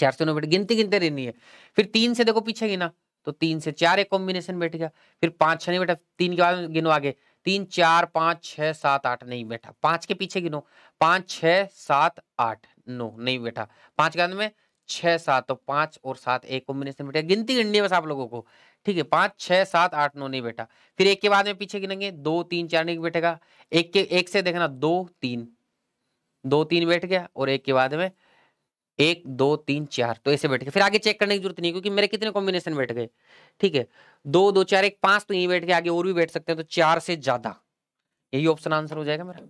चार से नौ बैठ गिनती गिनते रहनी है फिर तीन से देखो पीछे गिना तो तीन से चार एक कॉम्बिनेशन बैठ गया फिर पांच छह नहीं बैठा तीन के बाद गिनो आगे तीन चार पाँच छ सात आठ नहीं बैठा पांच के पीछे गिनो पांच छ सात आठ नो नहीं बैठा पांच के अंत में छह सात तो पांच और सात एक कॉम्बिनेशन बैठा गिनती गिननी है बस आप लोगों को ठीक है पांच छह सात आठ नौ नहीं बैठा फिर एक के बाद में पीछे गिनेंगे दो तीन चार नहीं बैठेगा एक के एक से देखना दो तीन दो तीन बैठ गया और एक के बाद में एक दो तीन चार तो ऐसे बैठ गए फिर आगे चेक करने की जरूरत नहीं क्योंकि मेरे कितने कॉम्बिनेशन बैठ गए ठीक है दो दो चार एक पांच तो यही बैठ गए आगे और भी बैठ सकते हैं तो चार से ज्यादा यही ऑप्शन आंसर हो जाएगा मेरा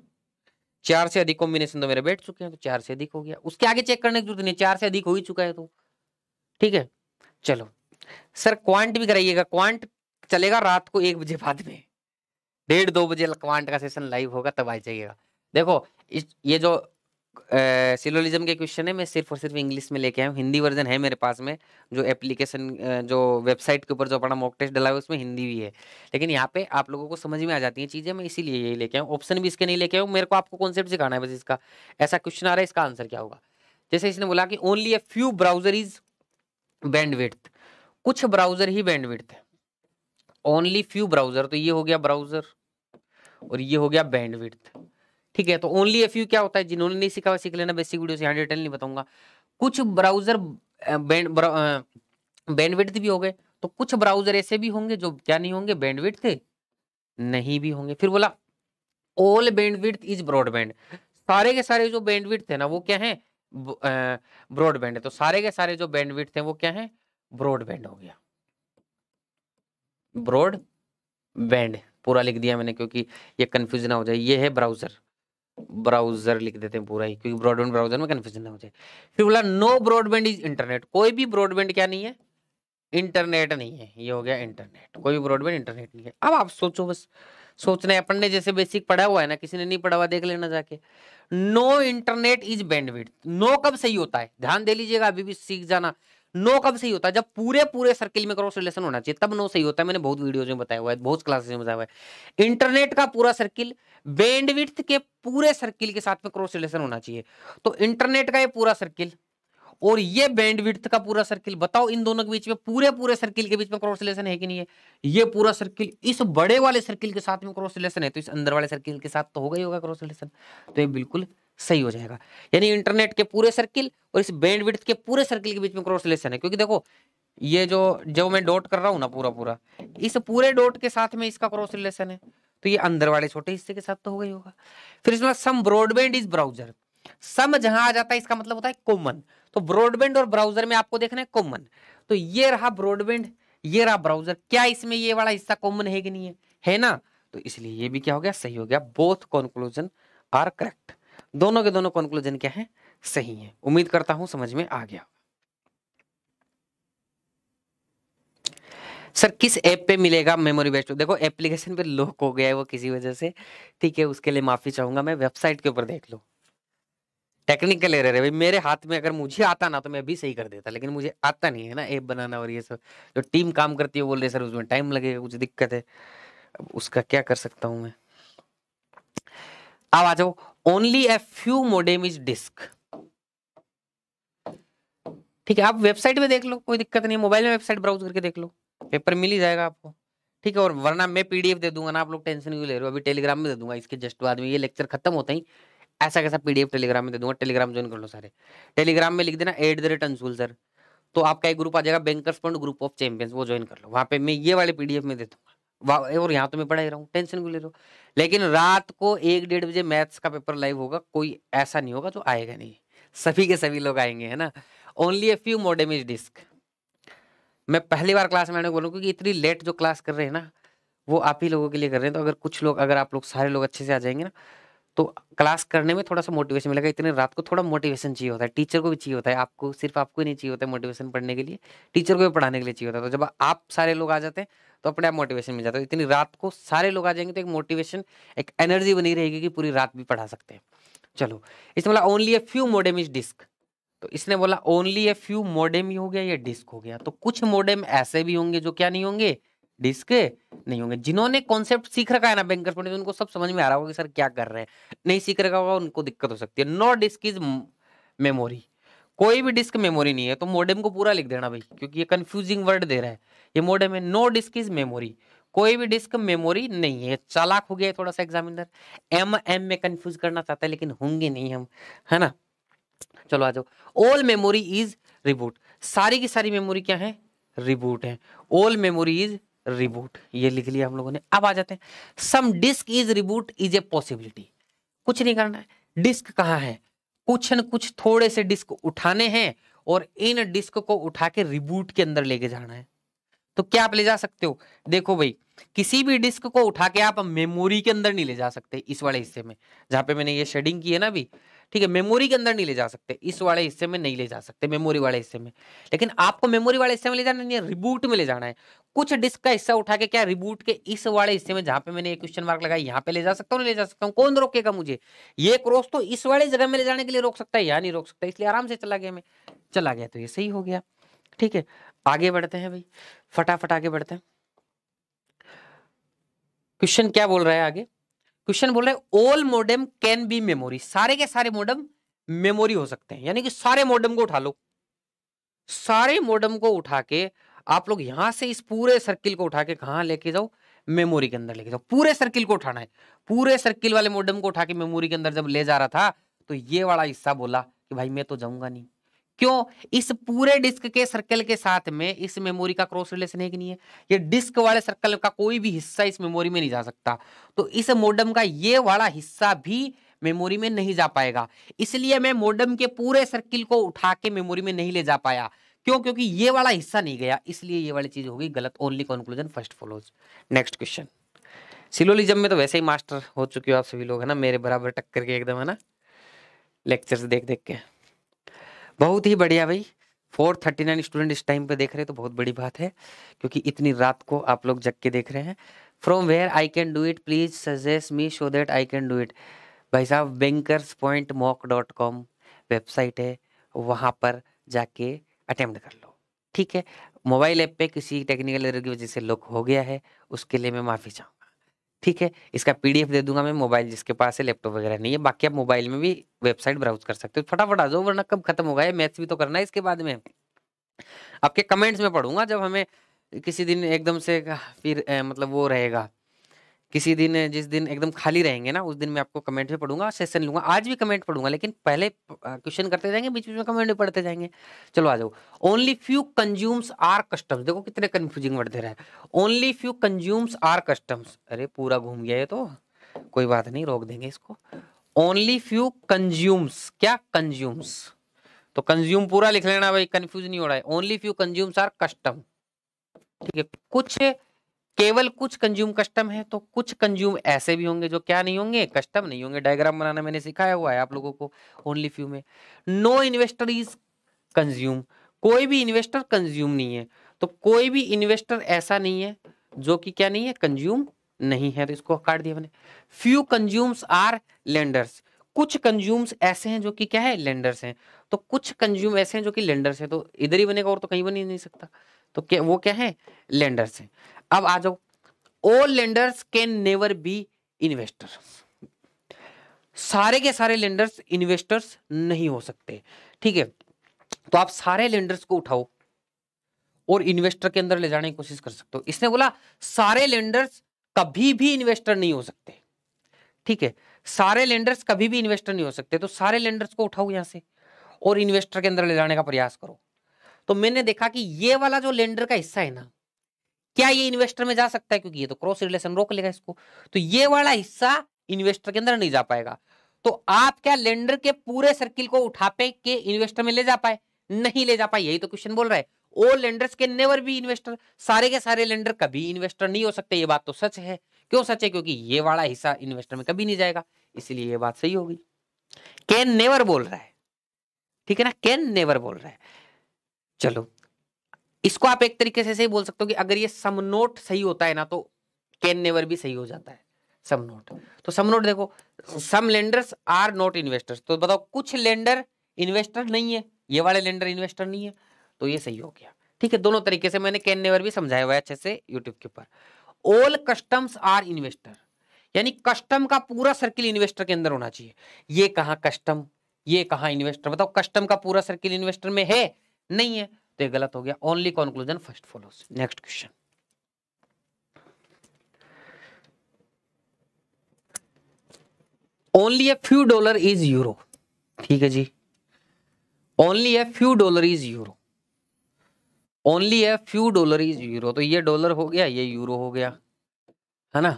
चार से अधिक कॉम्बिनेशन तो मेरे बैठ चुके हैं तो चार से अधिक हो गया उसके आगे चेक करने की जरूरत नहीं चार से अधिक हो ही चुका है तो ठीक है चलो सर क्वांट भी कराइएगा क्वांट चलेगा रात को एक बजे बाद में डेढ़ दो बजे क्वांट का सेशन लाइव होगा तब आ जाइएगा देखो इस ये जो सिलोलिज्म के क्वेश्चन है मैं सिर्फ और सिर्फ इंग्लिश में लेके आया हूँ हिंदी वर्जन है मेरे पास में जो एप्लीकेशन जो वेबसाइट के ऊपर जो अपना मॉक टेस्ट डला है उसमें हिंदी भी है लेकिन यहाँ पे आप लोगों को समझ में आ जाती हैं चीज़ें मैं इसीलिए यही लेके आऊँ ऑप्शन भी इसके नहीं लेके आऊँ मेरे को आपको कॉन्सेप्ट सिखाना है बस इसका ऐसा क्वेश्चन आ रहा है इसका आंसर क्या होगा जैसे इसने बोला कि only a few browser is bandwidth कुछ ब्राउजर ही बैंडविड्थ है ओनली फ्यू ब्राउजर तो ये हो गया ब्राउजर और ये हो गया बैंडविड्थ ठीक है तो ओनली एफ क्या होता है जिन्होंने नहीं सीखा सीख लेना बेसिक वीडियो से डिटेल नहीं बताऊंगा कुछ ब्राउजर बैंडविड्थ भी हो गए तो कुछ ब्राउजर ऐसे भी होंगे जो क्या नहीं होंगे बैंडविड्थ नहीं भी होंगे फिर बोला ऑल बैंडविड्थ इज ब्रॉडबैंड सारे के सारे जो बैंडविड्थ है ना वो क्या है ब्रॉडबैंड है तो सारे के सारे जो बैंडविड्थ है वो क्या है ब्रॉडबैंड हो गया ब्रॉड बैंड पूरा लिख दिया मैंने क्योंकि ये कंफ्यूज ना हो जाए ये है ब्राउजर ब्राउजर लिख देते हैं पूरा ही क्योंकि ब्रॉडबैंड ब्राउजर में कन्फ्यूजन ना मुझे फिर बोला नो ब्रॉडबैंड इज इंटरनेट कोई भी ब्रॉडबैंड क्या नहीं है इंटरनेट नहीं है ये हो गया इंटरनेट कोई भी ब्रॉडबैंड इंटरनेट नहीं है अब आप सोचो बस सोचना है अपन ने जैसे बेसिक पढ़ा हुआ है ना किसी ने नहीं पढ़ा हुआ देख लेना जाके no internet is bandwidth no कब सही होता है ध्यान दे लीजिएगा अभी भी सीख जाना नो कब सही होता है जब पूरे पूरे सर्किल में क्रॉस रिलेशन होना चाहिए तब नो सही होता है मैंने बहुत वीडियोज में बताया हुआ है बहुत क्लासेस में बताया हुआ है इंटरनेट का पूरा सर्किल बैंडविड्थ के पूरे सर्किल के साथ में क्रॉस रिलेशन होना चाहिए तो इंटरनेट का ये पूरा सर्किल और ये बैंडविड्थ का पूरा सर्किल बताओ इन दोनों के बीच में पूरे पूरे सर्किल के बीच में क्रॉस रिलेशन है कि नहीं है ये पूरा सर्किल इस बड़े वाले सर्किल के साथ में क्रॉस रिलेशन है तो इस अंदर वाले सर्किल के साथ तो होगा ही होगा क्रॉस रिलेशन तो ये बिल्कुल सही हो जाएगा यानी इंटरनेट के पूरे सर्किल और इस बैंड विथ के पूरे सर्किल के बीच में क्रॉस रिलेशन है क्योंकि देखो ये जो जब मैं डॉट कर रहा हूँ ना पूरा पूरा इस पूरे डॉट के साथ में इसका क्रॉस रिलेशन है तो ये अंदर वाले छोटे हिस्से के साथ तो हो गई होगा फिर इसमें some broadband is browser some जहां आ जाता है इसका मतलब होता है कॉमन तो ब्रॉडबैंड और ब्राउजर में आपको देखना है कॉमन तो ये रहा ब्रॉडबैंड ये रहा ब्राउजर क्या इसमें ये वाला हिस्सा कॉमन है कि नहीं है है ना तो इसलिए ये भी क्या हो गया सही हो गया बोथ कंक्लूजन आर करेक्ट दोनों के दोनों कंक्लूजन क्या है सही है उम्मीद करता हूं समझ में आ गया सर किस ऐप पे मिलेगा मेमोरी बेस्ट देखो एप्लीकेशन पे लॉक हो गया है वो किसी वजह से ठीक है उसके लिए माफी चाहूंगा मैं वेबसाइट के ऊपर देख लो टेक्निकल एरर है भाई मेरे हाथ में अगर मुझे आता ना तो मैं अभी सही कर देता लेकिन मुझे आता नहीं है ना ऐप बनाना और ये सब जो टीम काम करती है बोल रहे सर उसमें टाइम लगेगा कुछ दिक्कत है अब उसका क्या कर सकता हूँ मैं अब आ जाओ only a few modem is disk ठीक है आप वेबसाइट में देख लो कोई दिक्कत नहीं मोबाइल में वेबसाइट ब्राउज करके देख लो पेपर मिल ही जाएगा आपको ठीक है और वरना मैं पीडीएफ दे दूंगा ना आप लोग टेंशन क्यों ले रहे हो अभी टेलीग्राम में दे दूंगा इसके जस्ट बाद में ये लेक्चर खत्म होता ही ऐसा कैसा पीडीएफ टेलीग्राम में दे दूंगा टेलीग्राम ज्वाइन कर लो सारे टेलीग्राम में लिख देना at the rate Anshul sir तो आपका एक ग्रुप आ जाएगा Bankers fund group of champions वो ज्वाइन कर लो वहाँ पे मैं ये वाले पीडीएफ में दे दूंगा और यहाँ तो मैं पढ़ा ही रहा हूँ टेंशन क्यों ले रहा हूँ लेकिन रात को एक डेढ़ बजे मैथ्स का पेपर लाइव होगा कोई ऐसा नहीं होगा जो आएगा नहीं सभी के सभी लोग आएंगे है ना only a few more damage disk मैं पहली बार क्लास में आने बोलूँ क्योंकि इतनी लेट जो क्लास कर रहे हैं ना वो आप ही लोगों के लिए कर रहे हैं तो अगर कुछ लोग अगर आप लोग सारे लोग अच्छे से आ जाएंगे ना तो क्लास करने में थोड़ा सा मोटिवेशन मिलेगा इतने रात को थोड़ा मोटिवेशन चाहिए होता है टीचर को भी चाहिए होता है आपको सिर्फ आपको ही नहीं चाहिए होता है मोटिवेशन पढ़ने के लिए टीचर को भी पढ़ाने के लिए चाहिए होता है तो जब आप सारे लोग आ जाते हैं तो अपने आप मोटिवेशन मिल जाता है तो इतनी रात को सारे लोग आ जाएंगे तो एक मोटिवेशन एक एनर्जी बनी रहेगी कि पूरी रात भी पढ़ा सकते हैं चलो इसने बोला only a few modem is disk तो इसने बोला ओनली ए फ्यू मोडेम ही हो गया या डिस्क हो गया तो कुछ मोडेम ऐसे भी होंगे जो क्या नहीं होंगे डिस्क नहीं होंगे जिन्होंने कॉन्सेप्ट सीख रखा है ना बैंकर्स पॉइंट उनको सब समझ में आ रहा होगा कि सर क्या कर रहे हैं नहीं सीख रखा होगा उनको दिक्कत हो सकती है नो डिस्क इज मेमोरी कोई भी डिस्क मेमोरी नहीं है तो मोडेम को पूरा लिख देना भाई क्योंकि ये कंफ्यूजिंग वर्ड दे रहा है ये मोडेम है नो डिस्क इज मेमोरी कोई भी डिस्क मेमोरी नहीं है चालाक हो गया थोड़ा सा एग्जामिनर एम एम में कंफ्यूज करना चाहता है लेकिन होंगे नहीं हम है ना चलो आ जाओ ऑल मेमोरी इज रिबूट सारी की सारी मेमोरी क्या है रिबूट है ऑल मेमोरी इज रिबूट ये लिख लिया हम लोगों ने अब आ जाते हैं some disk is reboot is a possibility कुछ नहीं करना है डिस्क कहाँ है कुछ न कुछ थोड़े से डिस्क उठाने हैं और इन डिस्क को उठा के रिबूट के अंदर लेके जाना है तो क्या आप ले जा सकते हो देखो भाई किसी भी डिस्क को उठा के आप मेमोरी के अंदर नहीं ले जा सकते इस वाले हिस्से में जहां पे मैंने ये शेडिंग की है ना अभी ठीक है मेमोरी के अंदर नहीं ले जा सकते इस वाले हिस्से में नहीं ले जा सकते मेमोरी वाले हिस्से में लेकिन आपको मेमोरी वाले हिस्से में ले जाना नहीं है रिबूट में ले जाना है कुछ डिस्क का हिस्सा उठा के क्या रिबूट के इस वाले हिस्से में जहां पे मैंने क्वेश्चन मार्क लगाया यहाँ पे ले जा सकता हूँ ले जा सकता हूँ कौन रोकेगा मुझे ये क्रॉस तो इस वाले जगह में ले जाने के लिए रोक सकता है या नहीं रोक सकता इसलिए आराम से चला गया मैं चला गया तो ये सही हो गया ठीक है आगे बढ़ते हैं भाई फटाफट आगे बढ़ते हैं क्वेश्चन क्या बोल रहा है आगे क्वेश्चन बोल रहे all modem can be memory सारे के सारे मोडम मेमोरी हो सकते हैं यानी कि सारे मोडम को उठा लो सारे मोडम को उठा के आप लोग यहां से इस पूरे सर्किल को उठा के कहा लेके जाओ मेमोरी के अंदर लेके जाओ पूरे सर्किल को उठाना है पूरे सर्किल वाले मोडम को उठा के मेमोरी के अंदर जब ले जा रहा था तो ये वाला हिस्सा बोला कि भाई मैं तो जाऊंगा नहीं क्यों इस पूरे डिस्क के सर्कल के साथ में इस मेमोरी का क्रॉस रिलेशन है कि नहीं है ये डिस्क वाले सर्कल का कोई भी हिस्सा इस मेमोरी में नहीं जा सकता तो इस मोडम का ये वाला हिस्सा भी मेमोरी में नहीं जा पाएगा इसलिए मैं मोडम के पूरे सर्किल को उठा के मेमोरी में नहीं ले जा पाया क्यों क्योंकि ये वाला हिस्सा नहीं गया इसलिए ये वाली चीज होगी गलत only conclusion first follows next question syllogism में तो वैसे ही मास्टर हो चुके हो आप सभी लोग है ना मेरे बराबर टक्कर के एकदम है ना लेक्चर्स देख देख के बहुत ही बढ़िया भाई फोर थर्टी नाइन स्टूडेंट इस टाइम पे देख रहे हैं तो बहुत बड़ी बात है क्योंकि इतनी रात को आप लोग जग के देख रहे हैं from where I can do it please suggest me so that I can do it भाई साहब Bankers Point mock dot com website है वहाँ पर जाके अटैम्प्ट कर लो ठीक है मोबाइल ऐप पे किसी टेक्निकल एरर की वजह से लुक हो गया है उसके लिए मैं माफ़ी चाहूँगा ठीक है इसका पीडीएफ दे दूंगा मैं मोबाइल जिसके पास है लैपटॉप वगैरह नहीं है बाकी आप मोबाइल में भी वेबसाइट ब्राउज कर सकते हो फटाफट आ जाओ वरना कब खत्म होगा ये मैथ्स भी तो करना है इसके बाद में आपके कमेंट्स में पढ़ूंगा जब हमें किसी दिन एकदम से फिर ए, मतलब वो रहेगा किसी दिन जिस दिन एकदम खाली रहेंगे ना उस दिन मैं आपको कमेंट भी पढ़ूंगा सेशन लूंगा आज भी कमेंट पढ़ूंगा लेकिन पहले क्वेश्चन करते जाएंगे बीच बीच में कमेंट भी पढ़ते जाएंगे चलो आ जाओ only few consumes are customs देखो कितने कन्फ्यूजिंग वर्ड दे रहे हैं only few consumes are customs अरे पूरा घूम गया ये तो कोई बात नहीं रोक देंगे इसको ओनली फ्यू कंज्यूम्स क्या कंज्यूम्स तो कंज्यूम पूरा लिख लेना भाई कंफ्यूज नहीं हो रहा है only few consumes are custom ठीक है कुछ केवल कुछ कंज्यूम कस्टम है तो कुछ कंज्यूम ऐसे भी होंगे जो क्या नहीं होंगे कस्टम नहीं होंगे डायग्राम बनाना मैंने सिखाया हुआ है आप लोगों को ओनली फ्यू में नो इन्वेस्टर इज कंज्यूम कोई भी इन्वेस्टर कंज्यूम नहीं है तो कोई भी इन्वेस्टर ऐसा नहीं है जो कि क्या नहीं है कंज्यूम नहीं है तो इसको काट दिया मैंने फ्यू कंज्यूम्स आर लेंडर्स कुछ कंज्यूम्स ऐसे हैं जो कि क्या है लेंडर्स हैं तो कुछ कंज्यूम ऐसे हैं जो कि लेंडर्स हैं तो इधर ही बनेगा और तो कहीं बन ही नहीं सकता तो क्या वो क्या है लेंडर्स हैं अब आ जाओ all lenders can never be investor सारे के सारे लेंडर्स इन्वेस्टर्स नहीं हो सकते ठीक है तो आप सारे लेंडर्स को उठाओ और इन्वेस्टर के अंदर ले जाने की कोशिश कर सकते हो इसने बोला सारे लेंडर्स कभी भी इन्वेस्टर नहीं हो सकते ठीक है सारे लेंडर्स कभी भी इन्वेस्टर नहीं हो सकते तो सारे लेंडर्स को उठाओ यहां से और इन्वेस्टर के अंदर ले जाने का प्रयास करो तो मैंने देखा कि ये वाला जो लेंडर का हिस्सा है ना क्या ये इन्वेस्टर में जा सकता है क्योंकि ये तो क्रॉस रिलेशन रोक लेगा इसको तो ये वाला हिस्सा इन्वेस्टर के अंदर नहीं जा पाएगा तो आप क्या लेंडर के पूरे सर्किल को उठा पे के इन्वेस्टर में ले जा पाए नहीं ले जा पाए यही तो क्वेश्चन बोल रहा है all lenders can never be investor सारे के सारे लेंडर कभी इन्वेस्टर नहीं हो सकते ये बात तो सच है क्यों सच है क्योंकि ये वाला हिस्सा इन्वेस्टर में कभी नहीं जाएगा इसलिए ये बात सही होगी कैन नेवर बोल रहा है ठीक है ना कैन नेवर बोल रहा है चलो इसको आप एक तरीके से सही बोल सकते हो कि अगर ये सम नोट सही होता है ना तो कैन नेवर भी सही हो जाता है सम नोट तो सम नोट देखो some lenders are not investors तो बताओ कुछ लेंडर इन्वेस्टर नहीं है ये वाले लेंडर इन्वेस्टर नहीं है तो ये सही हो गया ठीक है दोनों तरीके से मैंने कैन नेवर भी समझाया हुआ है अच्छे से यूट्यूब के ऊपर ऑल कस्टम्स आर इन्वेस्टर यानी कस्टम का पूरा सर्किल इन्वेस्टर के अंदर होना चाहिए ये कहा कस्टम ये कहा इन्वेस्टर बताओ कस्टम का पूरा सर्किल इन्वेस्टर में है नहीं है तो ये गलत हो गया only conclusion first follows next question only a few dollar is euro ठीक है जी only a few dollar is euro only a few dollar is euro तो ये डॉलर हो गया ये यूरो हो गया है ना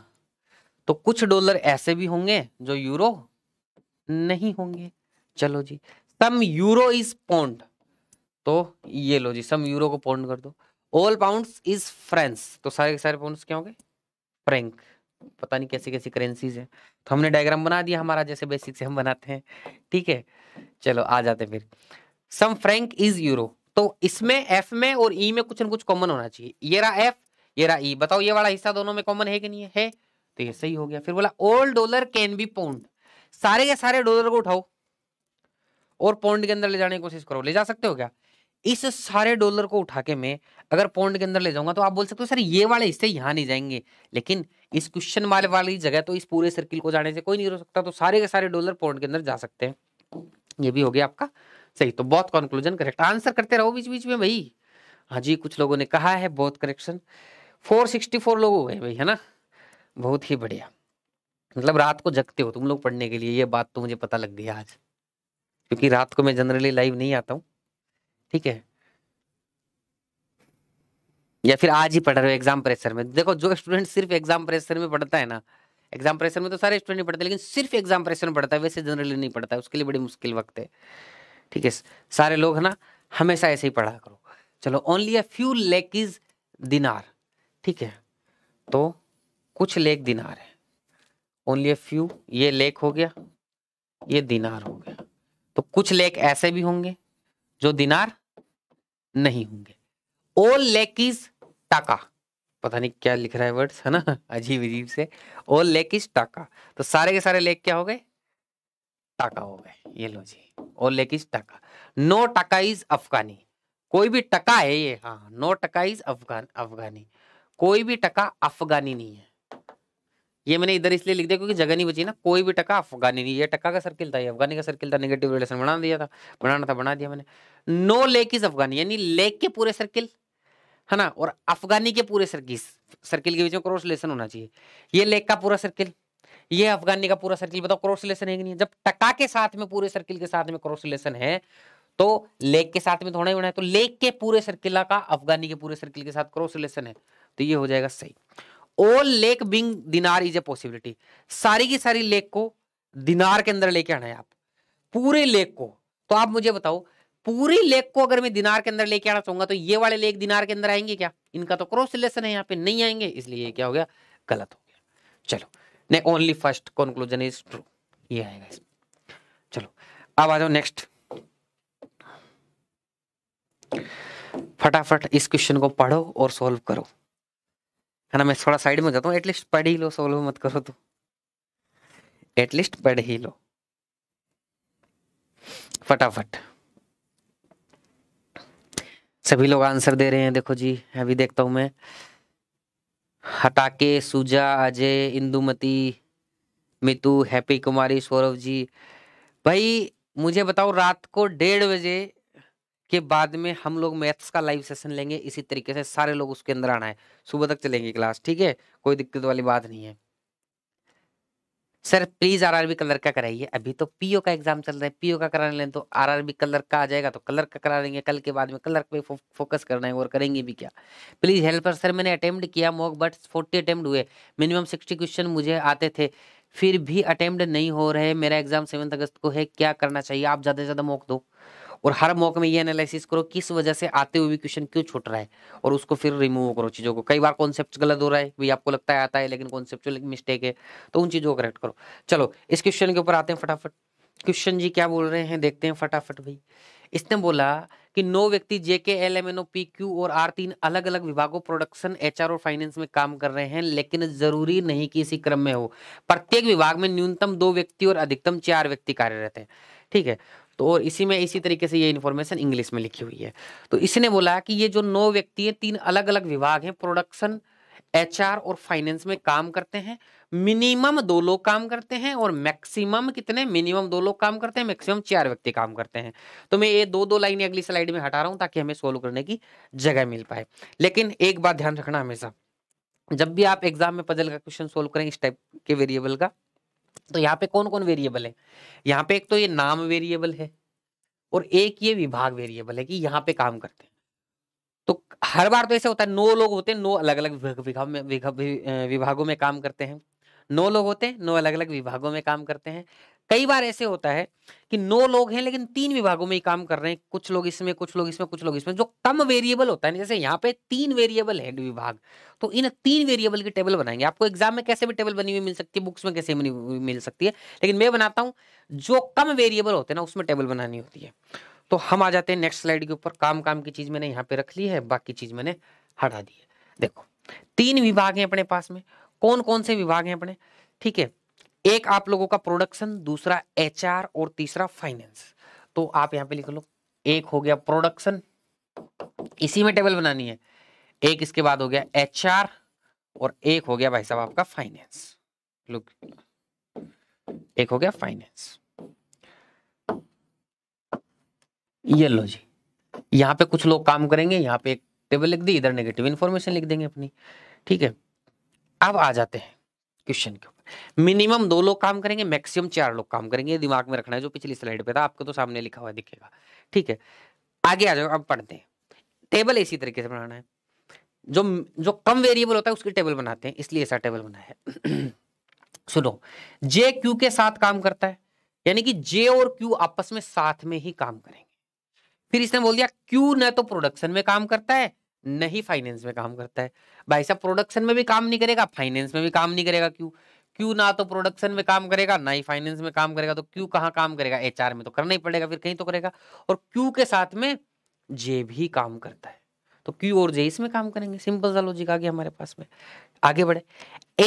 तो कुछ डॉलर ऐसे भी होंगे जो यूरो नहीं होंगे चलो जी सम यूरो इज पॉन्ड तो ये लो जी सम यूरो को पौंड कर दो ऑल पाउंड्स इज फ्रेंस तो सारे के सारे पाउंड्स क्या होंगे फ्रेंक पता नहीं कैसी कैसी करेंसीज है तो हमने डायग्राम बना दिया हमारा जैसे बेसिक से हम बनाते हैं ठीक है चलो आ जाते फिर सम फ्रेंक इज यूरो तो इसमें एफ में और ई e में कुछ ना कुछ कॉमन होना चाहिए ये रहा एफ ये रहा ई e. बताओ ये वाला हिस्सा दोनों में कॉमन है कि नहीं है तो ये सही हो गया फिर बोला all dollar can be pound सारे के सारे डॉलर को उठाओ और पोन्ड के अंदर ले जाने की कोशिश करो ले जा सकते हो क्या इस सारे डॉलर को उठा के मैं अगर पॉइंट के अंदर ले जाऊंगा तो आप बोल सकते हो सर ये वाले हिस्से यहाँ नहीं जाएंगे लेकिन इस क्वेश्चन वाले वाली जगह तो इस पूरे सर्किल को जाने से कोई नहीं रोक सकता तो सारे के सारे डॉलर पॉइंट के अंदर जा सकते हैं ये भी हो गया आपका सही तो बहुत कंक्लूजन करेक्ट आंसर करते रहो बीच बीच में भाई हाँ जी कुछ लोगों ने कहा है बहुत करेक्शन फोर सिक्सटी फोर लोग हो गए भाई है ना बहुत ही बढ़िया मतलब रात को जगते हो तुम लोग पढ़ने के लिए ये बात तो मुझे पता लग गई आज क्योंकि रात को मैं जनरली लाइव नहीं आता हूँ ठीक है या फिर आज ही पढ़ रहे हो एग्जाम प्रेशर में देखो जो स्टूडेंट सिर्फ एग्जाम प्रेशर में पढ़ता है ना एग्जाम प्रेशर में तो सारे स्टूडेंट पढ़ते हैं लेकिन सिर्फ एग्जाम प्रेशर में पढ़ता है वैसे जनरली नहीं पढ़ता उसके लिए बड़ी मुश्किल वक्त है ठीक है सारे लोग है ना हमेशा ऐसे ही पढ़ा करो चलो only a few lake is dinar ठीक है तो कुछ लेक दिनार है ओनली अ फ्यू ये लेक हो गया ये दिनार हो गया तो कुछ लेक ऐसे भी होंगे जो दिनार नहीं होंगे ओ लेकिस टाका पता नहीं क्या लिख रहा है वर्ड्स है ना अजीब अजीब से ओ लेकिस टाका तो सारे के सारे लेक क्या हो गए टाका हो गए ये लो जी ओ लेकिस टाका नो टाका इज अफगानी कोई भी टका है ये हाँ नो टका इज अफगान अफगानी कोई भी टका अफगानी नहीं है ये मैंने इधर इसलिए लिख दिया क्योंकि जगह नहीं बची ना कोई भी टका अफगानी नहीं ये टका का सर्किल था ये अफगानी का सर्किल था नेगेटिव रिलेशन बना दिया था बनाना था बना दिया मैंने नो लेक इज अफगानी यानी लेक के पूरे सर्किल है ना और अफगानी के पूरे सर्किल सर्किल के बीच में क्रॉस रिलेशन होना चाहिए ये लेक का पूरा सर्किल ये अफगानी का पूरा सर्किल बताओ क्रॉस रिलेशन है कि नहीं जब टका के साथ में पूरे सर्किल के साथ में क्रॉस रिलेशन है तो लेक के साथ में थोड़ा ही होना है तो लेक के पूरे सर्किल का अफगानी के पूरे सर्किल के साथ क्रॉस रिलेशन है तो ये हो जाएगा सही all lake being dinar is a possibility सारी की सारी लेक को दिनार के अंदर लेके आना है आप पूरे लेक को तो आप मुझे बताओ पूरी लेक को अगर मैं दिनार के अंदर लेके आना चाहूंगा तो ये वाले लेक दिनार के अंदर आएंगे क्या इनका तो क्रॉस रिलेशन है यहाँ पे नहीं आएंगे इसलिए ये क्या हो गया गलत हो गया चलो नहीं only first conclusion is true ये आएगा इसमें चलो अब आ जाओ नेक्स्ट फटाफट इस क्वेश्चन को पढ़ो और सॉल्व करो है ना मैं थोड़ा साइड में जाता हूँ एटलीस्ट पढ़ ही लो सोलो मत करो तो एटलीस्ट पढ़ ही लो फटाफट सभी लोग आंसर दे रहे हैं देखो जी अभी देखता हूं मैं हटाके सुजा अजय इंदुमती मितु हैप्पी कुमारी सौरभ जी भाई मुझे बताओ रात को डेढ़ बजे उसके बाद में हम लोग मैथ्स का लाइव सेशन लेंगे इसी तरीके से सारे लोग उसके अंदर आना है सुबह तक चलेंगे क्लास ठीक है कोई दिक्कत वाली बात नहीं है सर प्लीज आरआरबी कलर का कराइए अभी तो पीओ का एग्जाम चल रहा है पीओ का कराने लें तो आरआरबी कलर का आ जाएगा तो कलर का करा लेंगे कल के बाद में कलर पे फोकस करना है और करेंगे भी क्या प्लीज हेल्पर सर मैंने अटेम्प्ट किया मॉक बट फोर्टी अटेम्प्ट हुए मिनिमम सिक्सटी क्वेश्चन मुझे आते थे फिर भी अटेम्प्ट नहीं हो रहे मेरा एग्जाम सेवन अगस्त को है क्या करना चाहिए आप ज़्यादा से ज़्यादा मॉक दो और हर मौके में ये एनालिसिस करो किस वजह से आते हुए भी क्वेश्चन क्यों छूट रहा है और उसको फिर रिमूव करो चीज़ों को कई बार कॉन्सेप्ट गलत हो रहा है भाई आपको लगता है आता है लेकिन कॉन्सेप्ट मिस्टेक है तो उन चीज़ों को करेक्ट करो चलो इस क्वेश्चन के ऊपर आते हैं फटाफट क्वेश्चन जी क्या बोल रहे हैं देखते हैं फटाफट भाई इसने बोला कि नौ व्यक्ति J K L M N O P Q और आर तीन अलग अलग विभागों प्रोडक्शन एच आर और फाइनेंस में काम कर रहे हैं लेकिन जरूरी नहीं कि इसी क्रम में हो प्रत्येक विभाग में न्यूनतम दो व्यक्ति और अधिकतम चार व्यक्ति कार्यरत हैं ठीक है तो और इसी में इसी तरीके से ये इन्फॉर्मेशन इंग्लिश में लिखी हुई है तो इसने बोला कि ये जो नौ व्यक्ति हैं तीन अलग अलग विभाग हैं प्रोडक्शन एचआर और फाइनेंस में काम करते हैं मिनिमम दो लोग काम करते हैं और मैक्सिमम कितने मिनिमम दो लोग काम करते हैं मैक्सिमम चार व्यक्ति काम करते हैं तो मैं ये दो दो लाइनें अगली स्लाइड में हटा रहा हूँ ताकि हमें सोल्व करने की जगह मिल पाए लेकिन एक बात ध्यान रखना हमेशा जब भी आप एग्जाम में पजल का क्वेश्चन सोल्व करें इस टाइप के वेरिएबल का तो यहाँ पे कौन कौन वेरिएबल है यहाँ पे एक तो ये नाम वेरिएबल है और एक ये विभाग वेरिएबल है कि यहाँ पे काम करते हैं तो हर बार तो ऐसे होता है नौ लोग होते हैं नौ अलग अलग विभाग में विभागों में काम करते हैं नौ लोग होते हैं नौ अलग अलग विभागों में काम करते हैं कई बार ऐसे होता है कि नौ लोग हैं लेकिन तीन विभागों में ही काम कर रहे हैं कुछ लोग इसमें कुछ लोग इसमें कुछ लोग इसमें जो कम वेरिएबल होता है जैसे यहाँ पे तीन वेरिएबल हेड विभाग तो इन तीन वेरिएबल की टेबल बनाएंगे आपको एग्जाम में कैसे भी टेबल बनी हुई मिल सकती है बुक्स में कैसे बनी हुई मिल सकती है लेकिन मैं बनाता हूँ जो कम वेरिएबल होते हैं ना उसमें टेबल बनानी होती है तो हम आ जाते हैं नेक्स्ट स्लाइड के ऊपर काम काम की चीज मैंने यहाँ पे रख ली है बाकी चीज मैंने हटा दी है देखो तीन विभाग हैं अपने पास में कौन कौन से विभाग हैं अपने ठीक है एक आप लोगों का प्रोडक्शन दूसरा एच और तीसरा फाइनेंस तो आप यहां पे लिख लो एक हो गया प्रोडक्शन इसी में टेबल बनानी है एक इसके बाद हो गया एच और एक हो गया भाई साहब आपका फाइनेंस लुक एक हो गया फाइनेंस ये लो जी यहां पे कुछ लोग काम करेंगे यहां पे एक टेबल लिख दी इधर नेगेटिव इंफॉर्मेशन लिख देंगे अपनी ठीक है अब आ जाते हैं क्वेश्चन के ऊपर मिनिमम दो लोग काम करेंगे मैक्सिमम चार लोग काम करेंगे दिमाग में रखना है जो पिछली स्लाइड पे था आपको तो सामने लिखा हुआ दिखेगा ठीक है आगे आ जाओ अब पढ़ते हैं टेबल इसी तरीके से बनाना है जो जो कम वेरिएबल होता है उसकी टेबल बनाते हैं इसलिए ऐसा टेबल बना है सुनो जे क्यू के साथ काम करता है यानी कि जे और क्यू आपस में साथ में ही काम करेंगे फिर इसने बोल दिया क्यू न तो प्रोडक्शन में काम करता है नहीं फाइनेंस में काम करता है भाई साहब प्रोडक्शन में भी काम नहीं करेगा फाइनेंस में भी काम नहीं करेगा क्यों क्यों ना तो प्रोडक्शन में काम करेगा ना ही फाइनेंस में काम करेगा तो क्यों कहाँ काम करेगा एच में तो करना ही पड़ेगा फिर कहीं तो करेगा और क्यों के साथ में जे भी काम करता है तो क्यू और जे इसमें काम करेंगे सिंपल सा लॉजिक आ गया हमारे पास में आगे बढ़े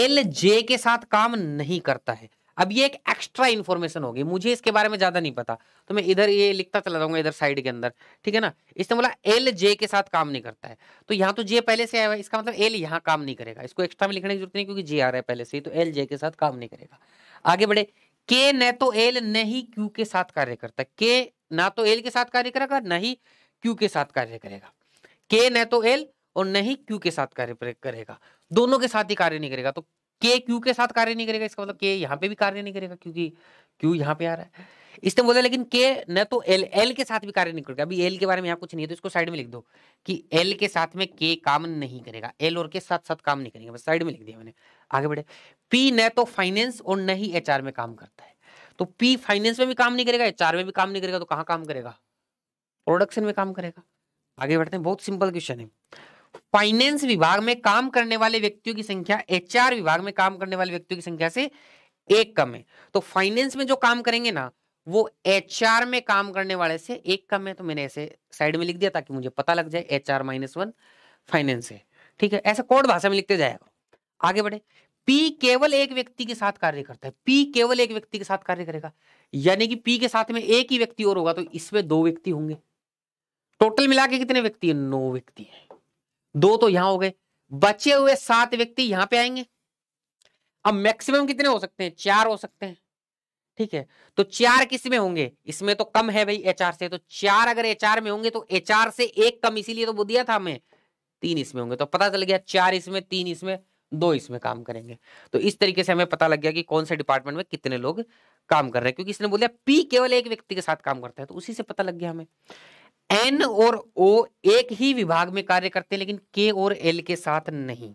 एल जे के साथ काम नहीं करता है अब ये एक एक्स्ट्रा इन्फॉर्मेशन होगी मुझे इसके बारे में ज्यादा नहीं पता तो मैं इधर ये लिखता चला जाऊंगा इधर साइड के अंदर ठीक है ना इसने बोला एल जे के साथ काम नहीं करता है तो यहाँ तो जे पहले से आया हुआ है इसका मतलब एल यहाँ काम नहीं करेगा इसको एक्स्ट्रा में लिखने की जरूरत नहीं क्योंकि जे आ रहा है पहले से ही तो एल जे के साथ काम नहीं करेगा आगे बढ़े के न तो एल न ही क्यू के साथ कार्य करता के ना तो एल के साथ कार्य करेगा न ही क्यू के साथ कार्य करेगा के न तो एल और न ही क्यू के साथ कार्य करेगा दोनों के साथ ही कार्य नहीं करेगा तो के क्यू के साथ कार्य नहीं करेगा इसका मतलब के यहाँ पे भी कार्य नहीं करेगा क्योंकि क्यू यहाँ पे आ रहा है इसने बोला लेकिन के न तो एल एल के साथ भी कार्य नहीं करेगा अभी एल के बारे में यहाँ कुछ नहीं है तो इसको साइड में लिख दो कि एल के साथ में के काम नहीं करेगा एल और के साथ साथ काम नहीं करेगा बस साइड में लिख दिया मैंने आगे बढ़े पी न तो फाइनेंस और न ही एच में काम करता है तो पी फाइनेंस में भी काम नहीं करेगा एच में भी काम नहीं करेगा तो कहाँ काम करेगा प्रोडक्शन में काम करेगा आगे बढ़ते हैं बहुत सिंपल क्वेश्चन है फाइनेंस विभाग में काम करने वाले व्यक्तियों की संख्या एचआर विभाग में काम करने वाले व्यक्तियों की संख्या से एक कम है तो फाइनेंस में जो काम करेंगे ना वो एचआर में काम करने वाले से एक कम है तो मैंने ऐसे साइड में लिख दिया ताकि मुझे पता लग जाए H R minus one finance है ठीक है ऐसे कोड भाषा में लिखते जाएगा आगे बढ़े पी केवल एक व्यक्ति के साथ कार्य करता है पी केवल एक व्यक्ति के साथ कार्य करेगा यानी कि पी के साथ में एक ही व्यक्ति और होगा तो इसमें दो व्यक्ति होंगे टोटल मिला के कितने व्यक्ति है नौ व्यक्ति है दो तो यहां हो गए बचे हुए सात व्यक्ति यहां पे आएंगे अब मैक्सिमम कितने हो सकते हैं चार हो सकते हैं ठीक है तो चार किस में होंगे इसमें तो कम है भाई एचआर से तो चार अगर एचआर में होंगे तो एचआर से एक कम इसीलिए तो वो दिया था हमें तीन इसमें होंगे तो पता चल गया चार इसमें तीन इसमें दो इसमें काम करेंगे तो इस तरीके से हमें पता लग गया कि कौन से डिपार्टमेंट में कितने लोग काम कर रहे हैं क्योंकि इसने बोला पी केवल एक व्यक्ति के साथ काम करता है तो उसी से पता लग गया हमें एन और ओ एक ही विभाग में कार्य करते हैं लेकिन के और एल के साथ नहीं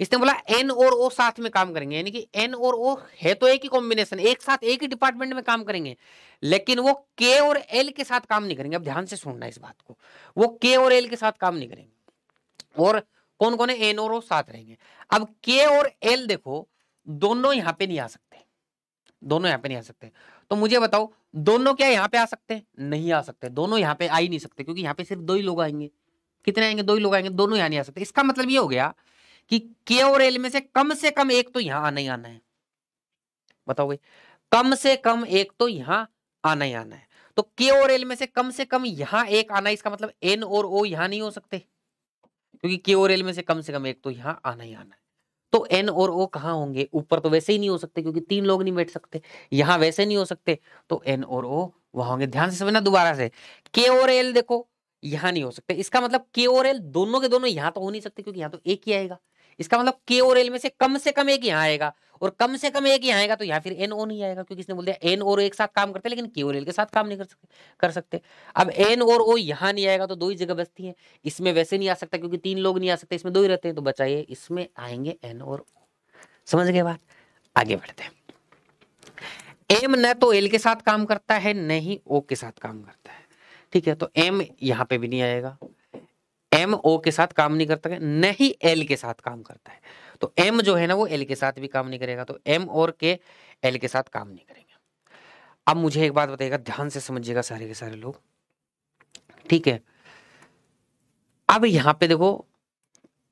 इसने बोला एन और ओ साथ में काम करेंगे यानी कि एन और ओ है तो एक ही कॉम्बिनेशन एक साथ एक ही डिपार्टमेंट में काम करेंगे लेकिन वो के और एल के साथ काम नहीं करेंगे अब ध्यान से सुनना इस बात को वो के और एल के साथ काम नहीं करेंगे और कौन कौन है एन और ओ साथ रहेंगे अब के और एल देखो दोनों यहाँ पे नहीं आ सकते दोनों यहाँ पे नहीं आ सकते तो मुझे बताओ दोनों क्या यहाँ पे आ सकते हैं नहीं आ सकते दोनों यहाँ पे आ ही नहीं सकते क्योंकि यहाँ पे सिर्फ दो ही लोग आएंगे कितने आएंगे दो ही लोग आएंगे दोनों यहाँ नहीं आ सकते इसका मतलब ये हो गया कि के और एल में से कम से कम एक तो यहाँ आना ही आना है बताओ भाई कम से कम एक तो यहाँ आना ही आना है तो के और एल में से कम से कम यहाँ एक आना इसका मतलब एन और ओ यहाँ नहीं हो सकते क्योंकि के और एल में से कम से कम एक तो यहाँ आना ही आना है तो एन और ओ कहा होंगे ऊपर तो वैसे ही नहीं हो सकते क्योंकि तीन लोग नहीं बैठ सकते यहां वैसे नहीं हो सकते तो एन और ओ वहां होंगे ध्यान से समझना दोबारा से के और एल देखो यहाँ नहीं हो सकते इसका मतलब के और एल दोनों के दोनों यहाँ तो हो नहीं सकते क्योंकि यहाँ तो एक ही आएगा इसका मतलब के और एल में से कम से कम एक यहाँ आएगा और कम से कम एक ही आएगा तो यहाँ फिर एन ओ नहीं आएगा क्योंकि इसने बोल दिया एन और एक साथ काम करते लेकिन के और एल के साथ काम नहीं कर सकते कर सकते अब एन और ओ यहाँ नहीं आएगा तो दो ही जगह बचती है इसमें वैसे नहीं आ सकता क्योंकि तीन लोग नहीं आ सकते इसमें दो ही रहते हैं तो बचाइए इसमें आएंगे एन और ओ समझ गए बात आगे बढ़ते हैं एम न तो एल के साथ काम करता है न ही ओ के साथ काम करता है ठीक है तो एम यहाँ पे भी नहीं आएगा एम ओ के साथ काम नहीं करता है न ही एल के साथ काम करता है तो एम जो है ना वो एल के साथ भी काम नहीं करेगा तो एम और के एल के साथ काम नहीं करेंगे अब मुझे एक बात बताइएगा ध्यान से समझिएगा सारे के सारे लोग ठीक है अब यहां पे देखो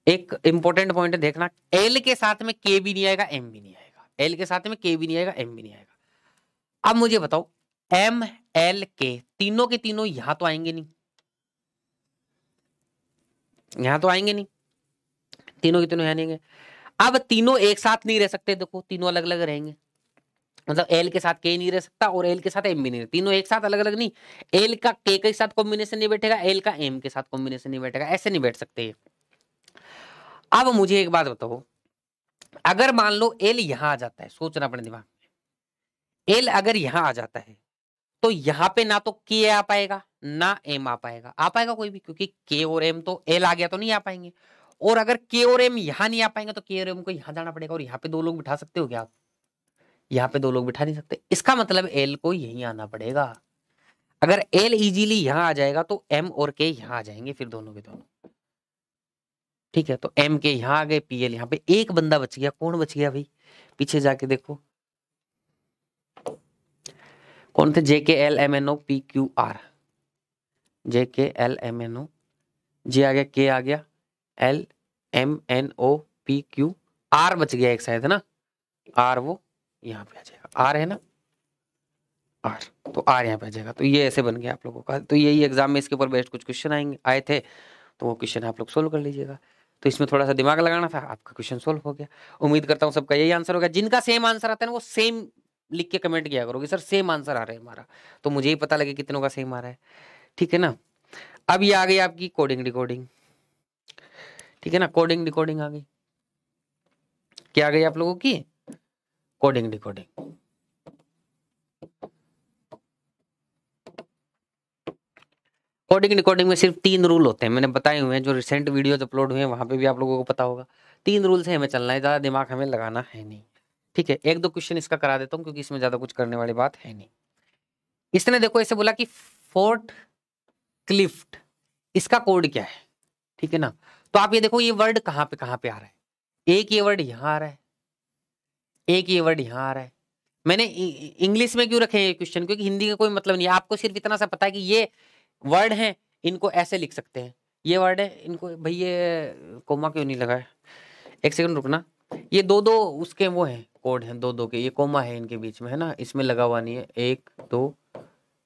एक इंपॉर्टेंट पॉइंट है देखना एल के साथ में के भी नहीं आएगा एम भी नहीं आएगा एल के साथ में के भी नहीं आएगा एम भी नहीं आएगा अब मुझे बताओ एम एल के तीनों के तीनों यहां तो आएंगे नहीं यहां तो आएंगे नहीं तीनों के तीनों यहां नहीं आएंगे अब तीनों एक साथ नहीं रह सकते देखो तीनों अलग अलग रहेंगे मतलब एल के साथ के नहीं रह सकता और एल के साथ एम भी नहीं तीनों एक साथ अलग अलग नहीं एल का के के साथ कॉम्बिनेशन नहीं बैठेगा एल का एम के साथ कॉम्बिनेशन नहीं बैठेगा ऐसे नहीं बैठ सकते अब मुझे एक बात बताओ अगर मान लो एल यहां आ जाता है सोचना अपने दिमाग में एल अगर यहां आ जाता है तो यहाँ पे ना तो के आ पाएगा ना एम आ पाएगा आ पाएगा कोई भी क्योंकि के और एम तो एल आ गया तो नहीं आ पाएंगे और अगर के और एम यहां नहीं आ पाएंगे तो के और एम को यहां जाना पड़ेगा और यहाँ पे दो लोग बिठा सकते हो क्या आप यहाँ पे दो लोग बिठा नहीं सकते इसका मतलब एल को यही आना पड़ेगा अगर एल इजीली यहां आ जाएगा तो एम और के यहां आ जाएंगे फिर दोनों के दोनों ठीक है तो एम के यहां आ गए पी एल यहाँ पे एक बंदा बच गया कौन बच गया भाई पीछे जाके देखो कौन थे J K L M N O P Q R J K L M N O J आ गया के आ गया L M N O P Q R बच गया एक शायद है ना आर वो यहाँ पे आ जाएगा आर है ना आर तो आर यहाँ पे आ जाएगा तो ये ऐसे बन गया आप लोगों का तो यही एग्जाम में इसके ऊपर बेस्ट कुछ क्वेश्चन आएंगे आए थे तो वो क्वेश्चन आप लोग सोल्व कर लीजिएगा तो इसमें थोड़ा सा दिमाग लगाना था आपका क्वेश्चन सोल्व हो गया उम्मीद करता हूँ सबका यही आंसर होगा जिनका सेम आंसर आता है ना वो सेम लिख के कमेंट किया करोगे सर सेम आंसर आ रहा है हमारा तो मुझे ही पता लगे कितनों का सेम आ रहा है ठीक है ना अब ये आ गई आपकी कोडिंग रिकॉर्डिंग ठीक है ना कोडिंग डिकोडिंग आ गई क्या आ गई आप लोगों की कोडिंग डिकोडिंग कोडिंग डिकोडिंग में सिर्फ तीन रूल होते हैं मैंने बताए हुए हैं जो रिसेंट वीडियोज अपलोड हुए हैं वहां पे भी आप लोगों को पता होगा तीन रूल से हमें चलना है ज़्यादा दिमाग हमें लगाना है नहीं ठीक है एक दो क्वेश्चन इसका करा देता हूँ क्योंकि इसमें ज़्यादा कुछ करने वाली बात है नहीं इसने देखो ऐसे बोला कि फोर्ट क्लिफ्ट इसका कोड क्या है ठीक है ना तो आप ये देखो ये वर्ड कहां पे कहां पे आ रहा है एक ये वर्ड यहाँ आ रहा है एक ये वर्ड यहाँ आ रहा है मैंने इंग्लिश में क्यों रखे क्वेश्चन क्योंकि हिंदी का कोई मतलब नहीं आपको सिर्फ इतना सा पता है कि ये वर्ड है इनको ऐसे लिख सकते हैं ये वर्ड है इनको भाई ये कोमा क्यों नहीं लगा एक सेकंड रुकना ये दो दो उसके वो हैं कोड हैं दो दो के ये कोमा है इनके बीच में है ना इसमें लगा हुआ नहीं है एक दो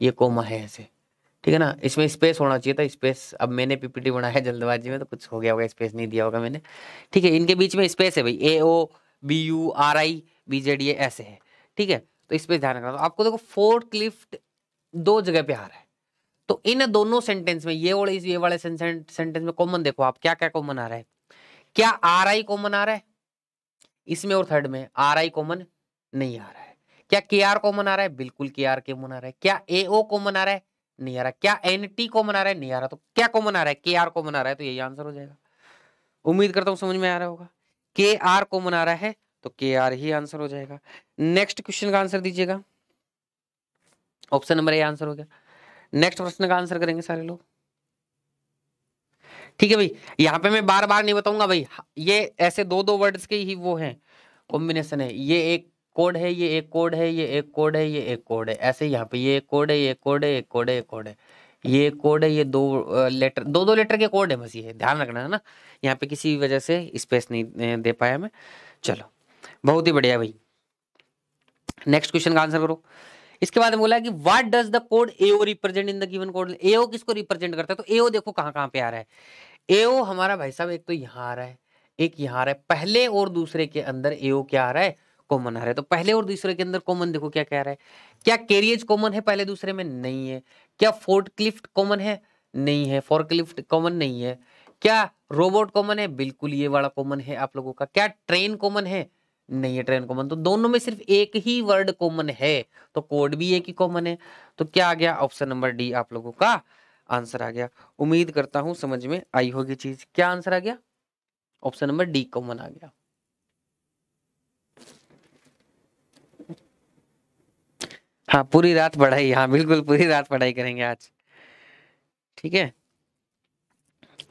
ये कोमा है ऐसे ठीक है ना इसमें स्पेस होना चाहिए था स्पेस अब मैंने पीपीटी बनाया जल्दबाजी में तो कुछ हो गया होगा स्पेस नहीं दिया होगा मैंने ठीक है इनके बीच में स्पेस है भाई A O B U R I B Z ये ऐसे है ठीक है तो इस पर ध्यान रखना तो आपको देखो फोर्थ क्लिफ्ट दो जगह पे आ रहा है तो इन दोनों सेंटेंस में ये और इस ये वाले सेंटेंस में कॉमन देखो आप क्या क्या कॉमन आ रहा है क्या आर आई कॉमन आ रहा है इसमें और थर्ड में आर आई कॉमन नहीं आ रहा है क्या के आर कॉमन आ रहा है बिल्कुल के आर कॉमन आ रहा है क्या ए ओ कॉमन आ रहा है नहीं आ रहा क्या एन टी कॉमन आ रहा है नहीं आ रहा तो क्या कॉमन आ रहा है के आर कॉमन आ रहा है तो यही आंसर हो जाएगा उम्मीद करता हूँ समझ में आ रहा होगा के आर कॉमन आ रहा है तो के आर ही आंसर हो जाएगा नेक्स्ट क्वेश्चन का आंसर दीजिएगा ऑप्शन नंबर ए आंसर हो गया नेक्स्ट प्रश्न का आंसर करेंगे सारे लोग ठीक है भाई यहाँ पे मैं बार बार नहीं बताऊंगा भाई ये ऐसे दो दो वर्ड्स के ही वो हैं कॉम्बिनेशन है ये एक कोड है ये एक कोड है ये एक कोड है ये एक कोड है ऐसे यहाँ पे ये एक कोड है ये कोड है एक कोड है एक कोड है ये कोड है ये दो लेटर दो दो लेटर के कोड है बस ये ध्यान रखना है ना यहाँ पे किसी वजह से स्पेस नहीं दे पाया मैं चलो बहुत ही बढ़िया भाई नेक्स्ट क्वेश्चन का आंसर करो इसके बाद बोला कि what does the code AO represent in the given code AO किसको रिप्रेजेंट करता है तो एओ देखो कहाँ कहाँ पे आ रहा है एओ हमारा भाई साहब एक तो यहाँ आ रहा है एक यहाँ आ रहा है पहले और दूसरे के अंदर एओ क्या आ रहा है कॉमन आ रहा है तो पहले और दूसरे के अंदर कॉमन देखो क्या कह रहा है क्या कैरियज कॉमन है पहले दूसरे में नहीं है क्या फोर्ट क्लिफ्ट कॉमन है नहीं है फोर क्लिफ्ट कॉमन नहीं है क्या रोबोट कॉमन है बिल्कुल ये वाला कॉमन है आप लोगों का क्या ट्रेन कॉमन है नहीं है ट्रेन कॉमन तो दोनों में सिर्फ एक ही वर्ड कॉमन है तो कोड भी एक ही कॉमन है तो क्या आ गया ऑप्शन नंबर डी आप लोगों का आंसर आ गया उम्मीद करता हूं समझ में आई होगी चीज क्या आंसर आ गया ऑप्शन नंबर डी कॉमन आ गया हाँ पूरी रात पढ़ाई हाँ बिल्कुल पूरी रात पढ़ाई करेंगे आज ठीक है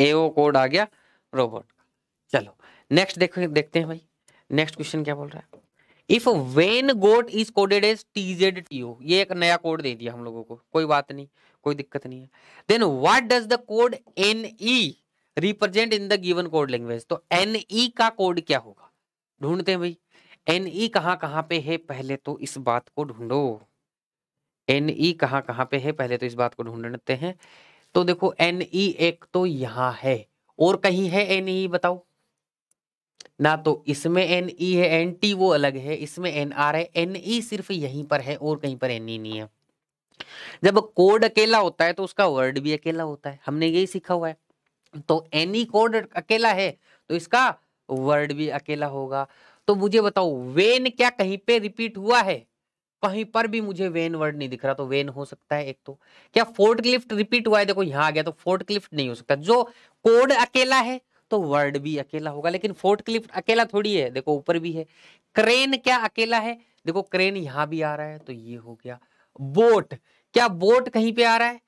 एओ कोड आ गया रोबोट चलो नेक्स्ट देखो देखते हैं भाई नेक्स्ट क्वेश्चन क्या बोल रहा है if when goat is coded as T Z T O ये एक नया कोड दे दिया हम लोगों को कोई बात नहीं कोई दिक्कत नहीं है then what does the code N E represent in the given code language तो एन ई e का कोड क्या होगा ढूंढते हैं भाई एन ई e कहाँ कहाँ पे है पहले तो इस बात को ढूंढो एन ई e कहाँ कहाँ पे है पहले तो इस बात को ढूंढते हैं तो देखो एन ई e एक तो यहाँ है और कहीं है एन ई e, बताओ ना तो इसमें एन ई है एन टी वो अलग है इसमें एन आर है एन ई सिर्फ यहीं पर है और कहीं पर एन ई नहीं है जब कोड अकेला होता है तो उसका वर्ड भी अकेला होता है हमने यही सीखा हुआ है तो एनी कोड अकेला है तो इसका वर्ड भी अकेला होगा तो मुझे बताओ वेन क्या कहीं पे रिपीट हुआ है कहीं पर भी मुझे वेन वर्ड नहीं दिख रहा तो वेन हो सकता है एक तो क्या फोर्ट क्लिफ्ट रिपीट हुआ है देखो यहाँ आ गया तो फोर्ट क्लिफ्ट नहीं हो सकता जो कोड अकेला है तो वर्ड भी अकेला होगा लेकिन फोर्ट क्लिफ्ट अकेला थोड़ी है देखो ऊपर भी है क्रेन क्या अकेला है देखो क्रेन यहाँ भी आ रहा है तो ये हो गया बोट क्या बोट कहीं पे आ रहा है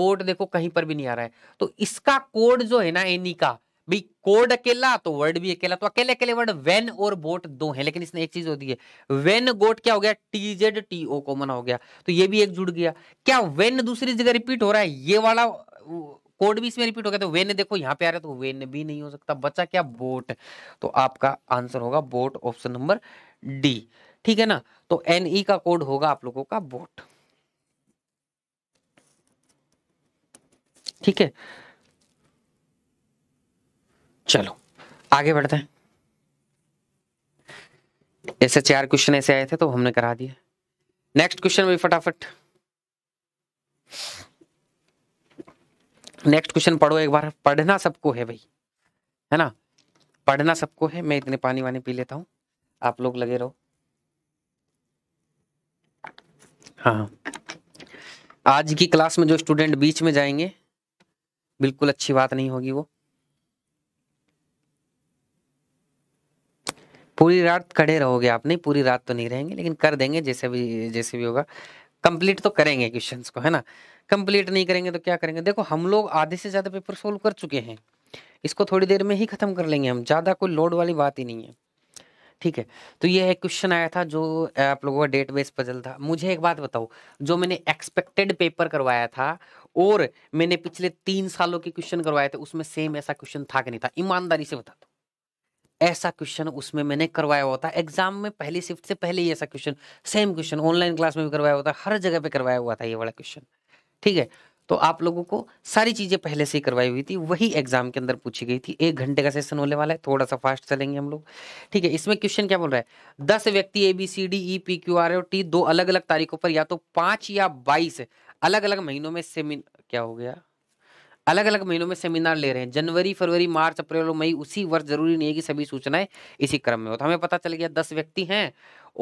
बोट देखो कहीं पर भी नहीं आ रहा है तो इसका कोड जो है ना एनी e का भाई कोड अकेला तो वर्ड भी अकेला तो अकेले अकेले वर्ड वेन और बोट दो हैं लेकिन इसने एक चीज होती है वेन गोट क्या हो गया T Z T O common हो गया तो ये भी एक जुड़ गया क्या वेन दूसरी जगह रिपीट हो रहा है ये वाला कोड भी इसमें रिपीट हो गया तो वेन देखो यहाँ पे आ रहा है तो वेन भी नहीं हो सकता बचा क्या बोट तो आपका आंसर होगा बोट ऑप्शन नंबर डी ठीक है ना तो एन ई e का कोड होगा आप लोगों का बोट ठीक है चलो आगे बढ़ते हैं ऐसे चार क्वेश्चन ऐसे आए थे तो हमने करा दिया नेक्स्ट क्वेश्चन भी फटाफट नेक्स्ट क्वेश्चन पढ़ो एक बार पढ़ना सबको है भाई है ना पढ़ना सबको है मैं इतने पानी वानी पी लेता हूं आप लोग लगे रहो हाँ आज की क्लास में जो स्टूडेंट बीच में जाएंगे बिल्कुल अच्छी बात नहीं होगी वो पूरी रात खड़े रहोगे आप नहीं पूरी रात तो नहीं रहेंगे लेकिन कर देंगे जैसे भी जैसे भी होगा कंप्लीट तो करेंगे क्वेश्चन को है ना कंप्लीट नहीं करेंगे तो क्या करेंगे देखो हम लोग आधे से ज़्यादा पेपर सोल्व कर चुके हैं इसको थोड़ी देर में ही ख़त्म कर लेंगे हम ज़्यादा कोई लोड वाली बात ही नहीं है ठीक है तो ये एक क्वेश्चन आया था जो आप लोगों का डेट बेस पजल था मुझे एक बात बताओ जो मैंने एक्सपेक्टेड पेपर करवाया था और मैंने पिछले तीन सालों के क्वेश्चन करवाए थे उसमें सेम ऐसा क्वेश्चन था कि नहीं था ईमानदारी से बता दो ऐसा क्वेश्चन उसमें मैंने करवाया हुआ था एग्जाम में पहली शिफ्ट से पहले ही ऐसा question same question online class में भी करवाया हुआ था हर जगह पे करवाया हुआ था ये वाला क्वेश्चन ठीक है तो आप लोगों को सारी चीज़ें पहले से ही करवाई हुई थी वही एग्जाम के अंदर पूछी गई थी एक घंटे का सेशन होने वाला है थोड़ा सा फास्ट चलेंगे हम लोग ठीक है इसमें क्वेश्चन क्या बोल रहा है दस व्यक्ति A B C D E P Q R O T दो अलग अलग तारीखों पर या तो पांच या बाईस अलग अलग महीनों में सेमिन क्या हो गया अलग अलग महीनों में सेमिनार ले रहे हैं जनवरी फरवरी मार्च अप्रैल और मई उसी वर्ष जरूरी नहीं है कि सभी सूचनाएं इसी क्रम में हो तो हमें पता चल गया दस व्यक्ति हैं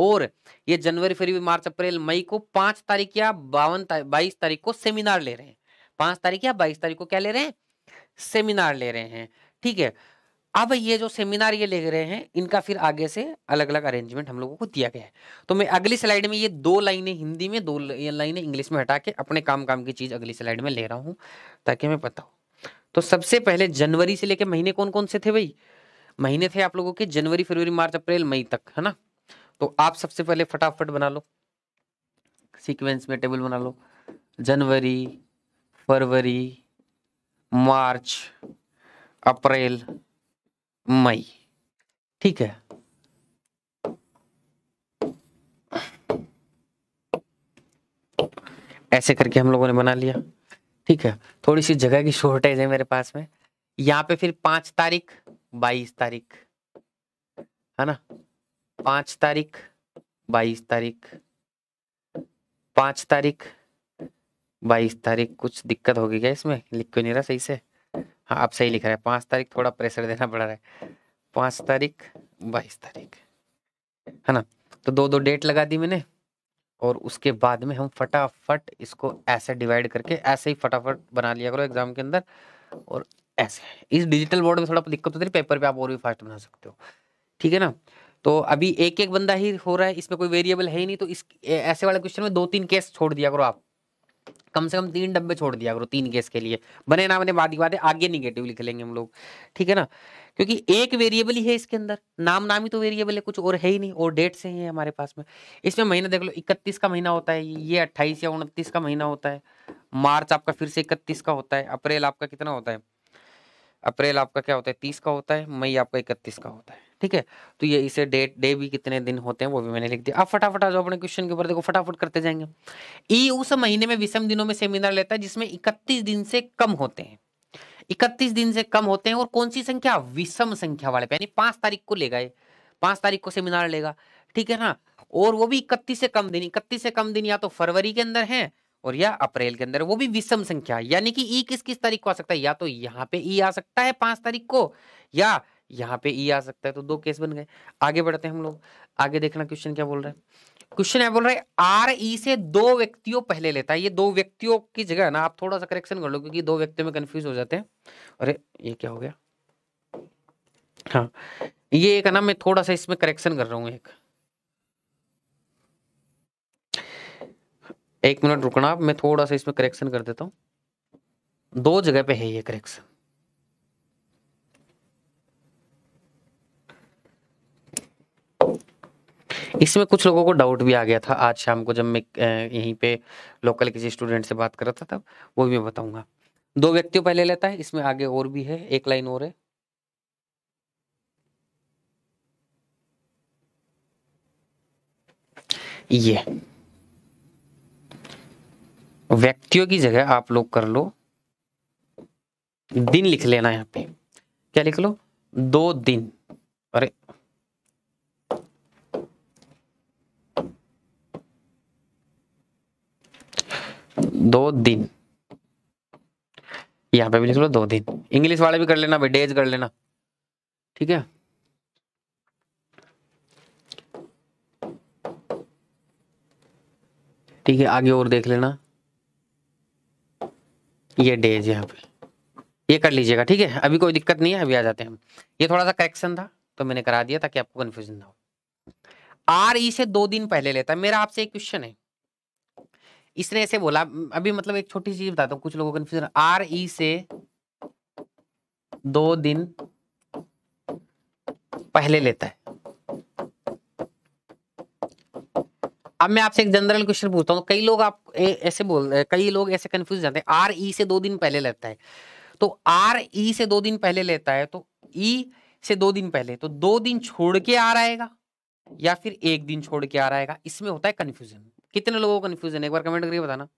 और ये जनवरी फरवरी मार्च अप्रैल मई को पांच तारीख या बावन बाईस तारीख को सेमिनार ले रहे हैं पांच तारीख या बाईस तारीख को क्या ले रहे हैं सेमिनार ले रहे हैं ठीक है अब ये जो सेमिनार ये ले रहे हैं इनका फिर आगे से अलग अलग अरेंजमेंट हम लोगों को दिया गया है तो मैं अगली स्लाइड में ये दो लाइनें हिंदी में दो लाइनें इंग्लिश में हटा के अपने काम काम की चीज़ अगली स्लाइड में ले रहा हूँ ताकि मैं पता तो सबसे पहले जनवरी से लेके महीने कौन कौन से थे भाई महीने थे आप लोगों के जनवरी फरवरी मार्च अप्रैल मई तक है ना तो आप सबसे पहले फटाफट बना लो सीक्वेंस में टेबल बना लो जनवरी फरवरी मार्च अप्रैल मई ठीक है ऐसे करके हम लोगों ने बना लिया ठीक है थोड़ी सी जगह की शॉर्टेज है मेरे पास में यहाँ पे फिर पांच तारीख बाईस तारीख है ना पांच तारीख बाईस तारीख पांच तारीख बाईस तारीख कुछ दिक्कत होगी क्या इसमें लिख क्यों नहीं रहा सही से हाँ आप सही लिख रहे हैं पाँच तारीख थोड़ा प्रेशर देना पड़ रहा है पाँच तारीख बाईस तारीख है ना तो दो दो डेट लगा दी मैंने और उसके बाद में हम फटाफट इसको ऐसे डिवाइड करके ऐसे ही फटाफट बना लिया करो एग्जाम के अंदर और ऐसे इस डिजिटल बोर्ड में थोड़ा दिक्कत होती है पेपर पे आप और भी फास्ट बना सकते हो ठीक है ना तो अभी एक एक बंदा ही हो रहा है इसमें कोई वेरिएबल है ही नहीं तो इस ऐसे वाले क्वेश्चन में दो तीन केस छोड़ दिया करो आप कम से कम तीन डब्बे छोड़ दिया करो तीन केस के लिए बने ना बने बात बात है आगे निगेटिव लिख लेंगे हम लोग ठीक है ना क्योंकि एक वेरिएबल ही है इसके अंदर नाम नाम ही तो वेरिएबल है कुछ और है ही नहीं और डेट से ही है हमारे पास में इसमें महीना देख लो इकतीस का महीना होता है ये अट्ठाईस या उनतीस का महीना होता है मार्च आपका फिर से इकतीस का होता है अप्रैल आपका कितना होता है अप्रैल आपका क्या होता है तीस का होता है मई आपका इकतीस का होता है ठीक है तो ये इसे डेट डे भी कितने दिन होते हैं वो भी मैंने लिख दिया अब फटाफट आ जाओ अपने क्वेश्चन के ऊपर देखो फटाफट करते जाएंगे ई उस महीने में विषम दिनों में सेमिनार लेता है जिसमें इकतीस दिन से कम होते हैं इकतीस दिन से कम होते हैं और कौन सी संख्या विषम संख्या वाले यानी पांच तारीख को लेगा ये पांच तारीख को सेमिनार लेगा ठीक है ना और वो भी इकतीस से कम दिन इकतीस से कम दिन या तो फरवरी के अंदर है और या अप्रैल के अंदर वो भी विषम संख्या यानी कि ई किस किस तारीख को आ सकता है या तो यहाँ पे ई आ सकता है पांच तारीख को या यहाँ पे ई आ सकता है तो दो केस बन गए आगे बढ़ते हैं हम लोग आगे देखना क्वेश्चन क्या बोल रहे हैं क्वेश्चन है बोल रहे आर ई से दो व्यक्तियों पहले लेता है ये दो व्यक्तियों की जगह ना आप थोड़ा सा करेक्शन कर लो क्योंकि दो व्यक्तियों में कंफ्यूज हो जाते हैं अरे ये क्या हो गया हाँ ये एक ना मैं थोड़ा सा इसमें करेक्शन कर रहा हूँ एक एक मिनट रुकना मैं थोड़ा सा इसमें करेक्शन कर देता हूँ दो जगह पे है ये करेक्शन इसमें कुछ लोगों को डाउट भी आ गया था आज शाम को जब मैं यहीं पे लोकल किसी स्टूडेंट से बात कर रहा था तब वो भी मैं बताऊंगा दो व्यक्तियों पहले लेता है इसमें आगे और भी है एक लाइन और है ये व्यक्तियों की जगह आप लोग कर लो दिन लिख लेना यहाँ पे क्या लिख लो दो दिन अरे दो दिन यहाँ पे भी लिख लो दो दिन इंग्लिश वाले भी कर लेना भाई डेज कर लेना ठीक है ठीक है आगे और देख लेना ये डेज यहाँ पे ये कर लीजिएगा ठीक है अभी कोई दिक्कत नहीं है अभी आ जाते हैं ये थोड़ा सा करेक्शन था तो मैंने करा दिया ताकि आपको कंफ्यूजन ना हो आर ई e से दो दिन पहले लेता मेरा आपसे एक क्वेश्चन है इसने ऐसे बोला अभी मतलब एक छोटी चीज बताता हूँ कुछ लोगों को कन्फ्यूजन आर ई से दो दिन पहले लेता है अब मैं आपसे एक जनरल क्वेश्चन पूछता हूँ कई लोग आप ऐसे बोल कई लोग ऐसे कंफ्यूज जाते हैं आर ई e से दो दिन पहले लेता है तो आर ई e से दो दिन पहले लेता है तो ई e से दो दिन पहले तो दो दिन छोड़ के आ रहेगा या फिर एक दिन छोड़ के आ है इसमें होता है कंफ्यूजन कितने लोगों को कन्फ्यूजन है एक बार कमेंट करके बताना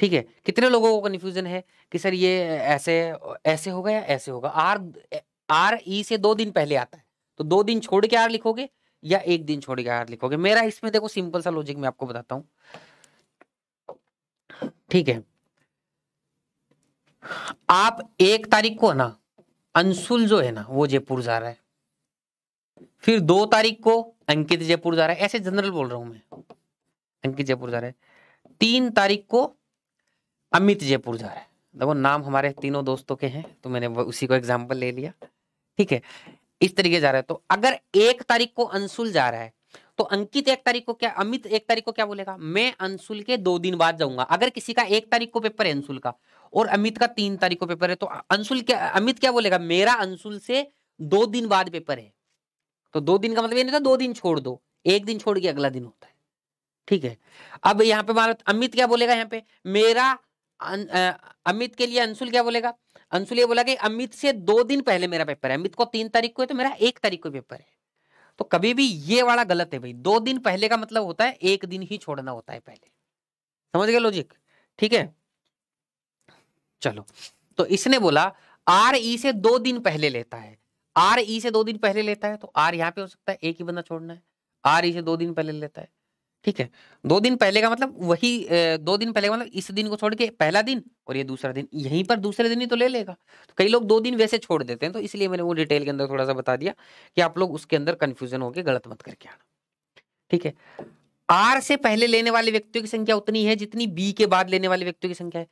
ठीक है कितने लोगों को कन्फ्यूजन है कि सर ये ऐसे ऐसे होगा या ऐसे होगा आर आर ई से दो दिन पहले आता है तो दो दिन छोड़ के आर लिखोगे या एक दिन छोड़ के आर लिखोगे मेरा इसमें देखो सिंपल सा लॉजिक मैं आपको बताता हूं ठीक है आप एक तारीख को ना अंशुल जो है ना वो जयपुर जा रहा है फिर दो तारीख को अंकित जयपुर जा रहा है ऐसे जनरल बोल रहा हूं मैं अंकित जयपुर जा रहे हैं तीन तारीख को अमित जयपुर जा रहे हैं देखो नाम हमारे तीनों दोस्तों के हैं तो मैंने उसी को एग्जाम्पल ले लिया ठीक है इस तरीके जा रहे हैं तो अगर एक तारीख को अंशुल जा रहा है तो अंकित एक तारीख को क्या अमित एक तारीख को क्या बोलेगा मैं अंशुल के दो दिन बाद जाऊंगा अगर किसी का एक तारीख को पेपर है अंशुल का और अमित का तीन तारीख को पेपर है तो अंशुल क्या अमित क्या बोलेगा मेरा अंशुल से दो दिन बाद पेपर है तो दो दिन का मतलब ये नहीं था दो दिन छोड़ दो एक दिन छोड़ के अगला दिन होता है ठीक है अब यहाँ पे हमारा अमित क्या बोलेगा यहाँ पे मेरा अमित के लिए अंशुल क्या बोलेगा अंशुल ये बोला कि अमित से दो दिन पहले मेरा पेपर है अमित को तीन तारीख को है तो मेरा एक तारीख को पेपर है तो कभी भी ये वाला गलत है भाई दो दिन पहले का मतलब होता है एक दिन ही छोड़ना होता है पहले समझ गए लॉजिक ठीक है चलो तो इसने बोला आर ई e से दो दिन पहले लेता है आर ई e से दो दिन पहले लेता है तो आर यहाँ पे हो सकता है एक ही बंदा छोड़ना है आर ई e से दो दिन पहले लेता है ठीक है दो दिन पहले का मतलब वही दो दिन पहले का मतलब इस दिन को छोड़ के पहला दिन और ये दूसरा दिन यहीं पर दूसरे दिन ही तो ले लेगा तो कई लोग दो दिन वैसे छोड़ देते हैं तो इसलिए मैंने वो डिटेल के अंदर थोड़ा सा बता दिया कि आप लोग उसके अंदर कंफ्यूजन होकर गलत मत करके आना ठीक है आर से पहले लेने वाले व्यक्तियों की संख्या उतनी है जितनी बी के बाद लेने वाले व्यक्तियों की संख्या है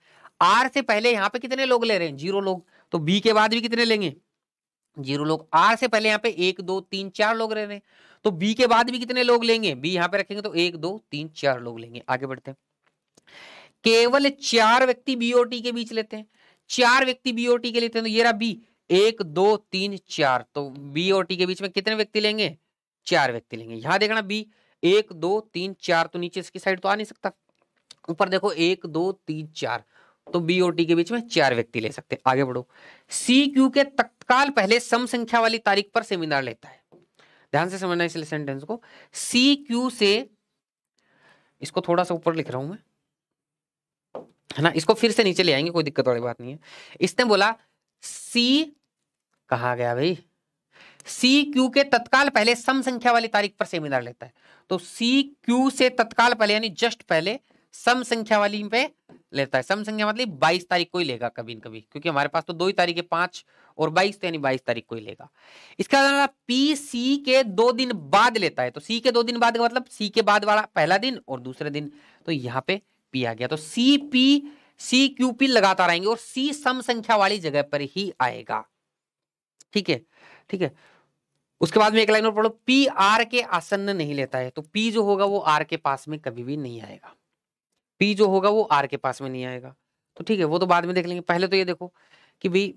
आर से पहले यहाँ पे कितने लोग ले रहे हैं जीरो लोग तो बी के बाद भी कितने लेंगे जीरो लोग आर से पहले यहाँ पे एक दो तीन चार लोग रह रहे हैं तो बी के बाद भी कितने लोग लेंगे बी यहाँ पे रखेंगे तो एक दो तीन चार लोग लेंगे आगे बढ़ते हैं केवल चार व्यक्ति बी टी के बीच लेते हैं चार व्यक्ति बी टी के लेते हैं तो ये रहा बी एक दो तीन चार तो बी और टी के बीच में कितने व्यक्ति लेंगे चार व्यक्ति लेंगे यहां देखना बी एक दो तीन चार तो नीचे इसकी साइड तो आ नहीं सकता ऊपर देखो एक दो तीन चार तो बी और टी के बीच में चार व्यक्ति ले सकते हैं आगे बढ़ो सी क्यू के तक तत्काल पहले सम संख्या वाली तारीख पर सेमिनार लेता है ध्यान से समझना इसलिए सेंटेंस को सी क्यू से इसको थोड़ा सा ऊपर लिख रहा हूं मैं है ना इसको फिर से नीचे ले आएंगे कोई दिक्कत वाली बात नहीं है इसने बोला सी कहा गया भाई सी क्यू के तत्काल पहले सम संख्या वाली तारीख पर सेमिनार लेता है तो सी क्यू से तत्काल पहले यानी जस्ट पहले सम संख्या वाली पे लेता है सम संख्या मतलब बाईस तारीख को ही लेगा कभी ना कभी क्योंकि हमारे पास तो दो ही तारीख है पांच और बाईस तो यानी बाईस तारीख को ही लेगा इसका पी सी के दो दिन बाद लेता है तो सी के दो दिन बाद का मतलब सी के बाद वाला पहला दिन और दूसरे दिन तो यहाँ पे पी आ गया तो C P C Q P लगातार आएंगे और सी सम संख्या वाली जगह पर ही आएगा ठीक है ठीक है उसके बाद में एक लाइन और पढ़ो पी आर के आसन्न नहीं लेता है तो पी जो होगा वो आर के पास में कभी भी नहीं आएगा पी जो होगा वो आर के पास में नहीं आएगा तो ठीक है वो तो बाद में देख लेंगे पहले तो ये देखो कि भाई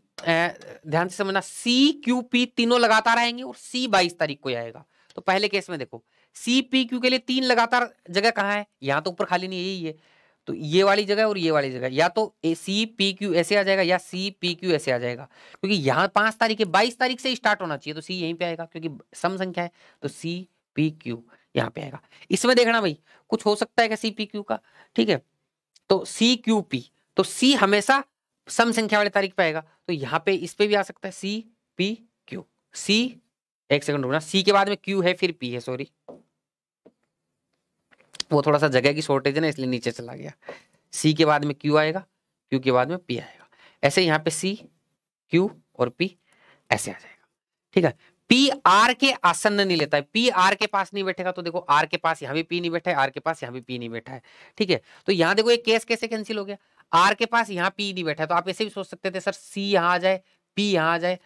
ध्यान से समझना सी क्यू पी तीनों लगातार आएंगे और सी बाईस तारीख को आएगा तो पहले केस में देखो सी पी क्यू के लिए तीन लगातार जगह कहाँ है यहाँ तो ऊपर खाली नहीं यही है तो ये वाली जगह और ये वाली जगह या तो सी पी क्यू ऐसे आ जाएगा या सी पी क्यू ऐसे आ जाएगा क्योंकि यहाँ पांच तारीख है बाईस तारीख से स्टार्ट होना चाहिए तो सी यहीं पे आएगा क्योंकि सम संख्या है तो सी पी क्यू यहाँ पे आएगा इसमें देखना भाई कुछ हो सकता है क्या सी पी क्यू का ठीक है तो सी क्यू पी तो सी हमेशा सम संख्या वाली तारीख पे आएगा तो यहाँ पे इस पे भी आ सकता है सी पी क्यू सी एक सेकंड रुकना सी के बाद में क्यू है फिर पी है सॉरी वो थोड़ा सा जगह की शॉर्टेज है ना इसलिए नीचे चला गया सी के बाद में क्यू आएगा क्यू के बाद में पी आएगा ऐसे यहाँ पे सी क्यू और पी ऐसे आ जाएगा ठीक है पी आर के आसन नहीं लेता है पी आर के पास नहीं बैठेगा तो देखो आर के पास यहाँ भी पी नहीं बैठा है आर के पास यहाँ भी पी नहीं बैठा है ठीक है तो यहाँ देखो ये केस कैसे कैंसिल हो गया आर के पास यहाँ पी नहीं बैठा है तो आप ऐसे भी सोच सकते थे सर सी यहाँ आ जाए पी यहाँ आ जाए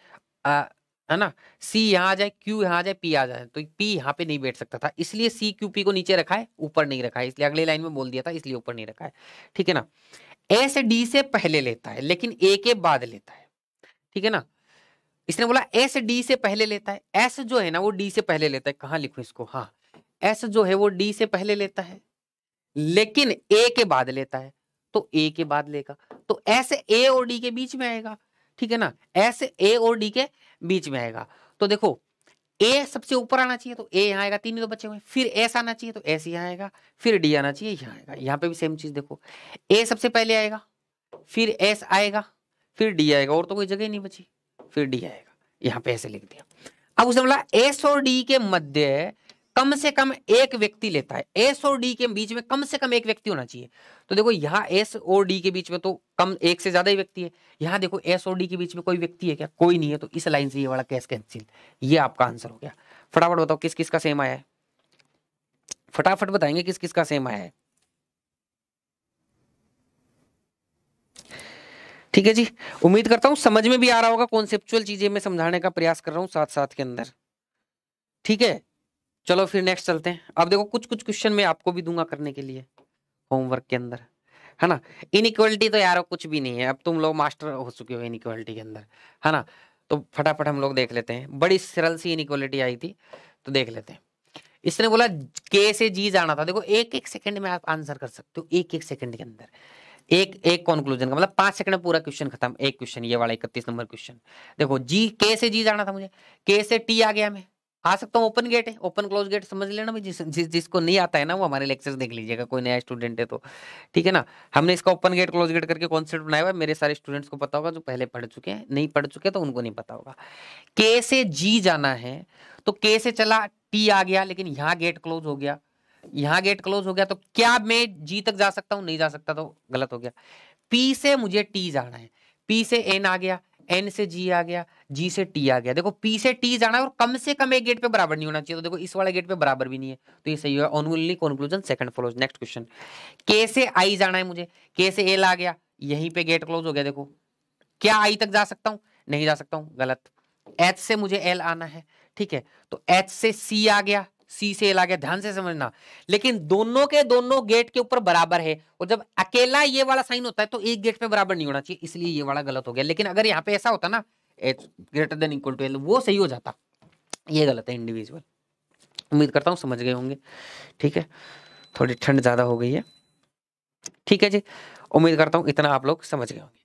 है ना सी यहाँ आ जाए क्यू यहाँ आ जाए पी आ जाए तो पी यहाँ पे नहीं बैठ सकता था इसलिए सी क्यू पी को नीचे रखा है ऊपर नहीं रखा है इसलिए अगले लाइन में बोल दिया था इसलिए ऊपर नहीं रखा है ठीक है ना एस डी से पहले लेता है लेकिन ए के बाद लेता है ठीक है ना इसने बोला एस डी से पहले लेता है एस जो है ना वो डी से पहले लेता है कहा लिखो इसको हाँ एस जो है वो डी से पहले लेता है लेकिन ए के बाद लेता है तो ए के बाद लेगा तो एस ए और डी के बीच में आएगा ठीक है ना एस ए और डी के बीच में आएगा तो देखो ए सबसे ऊपर आना चाहिए तो ए यहाँ आएगा तीन तो बचे हुए फिर एस आना चाहिए तो एस यहाँ आएगा फिर डी आना चाहिए यहाँ आएगा यहाँ पे भी सेम चीज देखो ए सबसे पहले आएगा फिर एस आएगा फिर डी आएगा और तो कोई जगह ही नहीं बची फिर डी आएगा यहाँ पे ऐसे लिख दिया अब उसने बोला एस और डी के मध्य कम से कम एक व्यक्ति लेता है एस और डी के बीच में कम से कम एक व्यक्ति होना चाहिए तो देखो यहाँ एस और डी के बीच में तो कम एक से ज्यादा ही व्यक्ति है यहाँ देखो एस और डी के बीच में कोई व्यक्ति है क्या कोई नहीं है तो इस लाइन से ये वाला कैस कैंसिल ये आपका आंसर हो गया फटाफट बताओ किस किस का सेम आया है फटाफट बताएंगे किस किस का सेम आया है ठीक है जी उम्मीद करता हूँ समझ में भी आ रहा होगा कॉन्सेप्चुअल चीजें मैं समझाने का प्रयास कर रहा हूँ साथ साथ के अंदर ठीक है चलो फिर नेक्स्ट चलते हैं अब देखो कुछ कुछ क्वेश्चन मैं आपको भी दूंगा करने के लिए होमवर्क के अंदर है ना इनक्वलिटी तो यार कुछ भी नहीं है अब तुम लोग मास्टर हो चुके हो इनक्वलिटी के अंदर है ना तो फटाफट हम लोग देख लेते हैं बड़ी सरल सी इनक्वलिटी आई थी तो देख लेते हैं इसने बोला के से जी जाना था देखो एक एक सेकंड में आप आंसर कर सकते हो एक एक सेकंड के अंदर एक एक कॉन्क्लूजन का मतलब पांच सेकंड में पूरा क्वेश्चन खत्म एक क्वेश्चन ये वाला इकतीस नंबर क्वेश्चन देखो जी के से जी जाना था मुझे के से टी आ गया मैं आ सकता हूँ ओपन गेट है ओपन क्लोज गेट समझ लेना भाई जिस, जिस जिसको नहीं आता है ना वो हमारे लेक्चर देख लीजिएगा कोई नया स्टूडेंट है तो ठीक है ना हमने इसका ओपन गेट क्लोज गेट करके कॉन्सेप्ट बनाया हुआ मेरे सारे स्टूडेंट्स को पता होगा जो पहले पढ़ चुके हैं नहीं पढ़ चुके तो उनको नहीं पता होगा के से जी जाना है तो के से चला टी आ गया लेकिन यहाँ गेट क्लोज हो गया यहां गेट क्लोज हो गया तो क्या मैं जी तक जा सकता हूं नहीं जा सकता तो गलत हो गया पी से मुझे टी जाना है पी से एन आ गया एन से जी आ गया जी से टी आ गया देखो पी से टी जाना है और कम से कम एक गेट पे बराबर नहीं होना चाहिए तो देखो इस वाले गेट पे बराबर भी नहीं है तो ये सही है only conclusion second follows next question के से आई जाना है मुझे के से एल आ गया यहीं पे गेट क्लोज हो गया देखो क्या आई तक जा सकता हूँ नहीं जा सकता हूँ गलत एच से मुझे एल आना है ठीक है तो एच से सी आ गया सी से लगा ध्यान से समझना लेकिन दोनों के दोनों गेट के ऊपर बराबर है और जब अकेला ये वाला साइन होता है तो एक गेट पे बराबर नहीं होना चाहिए इसलिए ये वाला गलत हो गया लेकिन अगर यहाँ पे ऐसा होता ना H greater than equal to L वो सही हो जाता ये गलत है इंडिविजुअल उम्मीद करता हूँ समझ गए होंगे ठीक है थोड़ी ठंड ज़्यादा हो गई है ठीक है जी उम्मीद करता हूँ इतना आप लोग समझ गए होंगे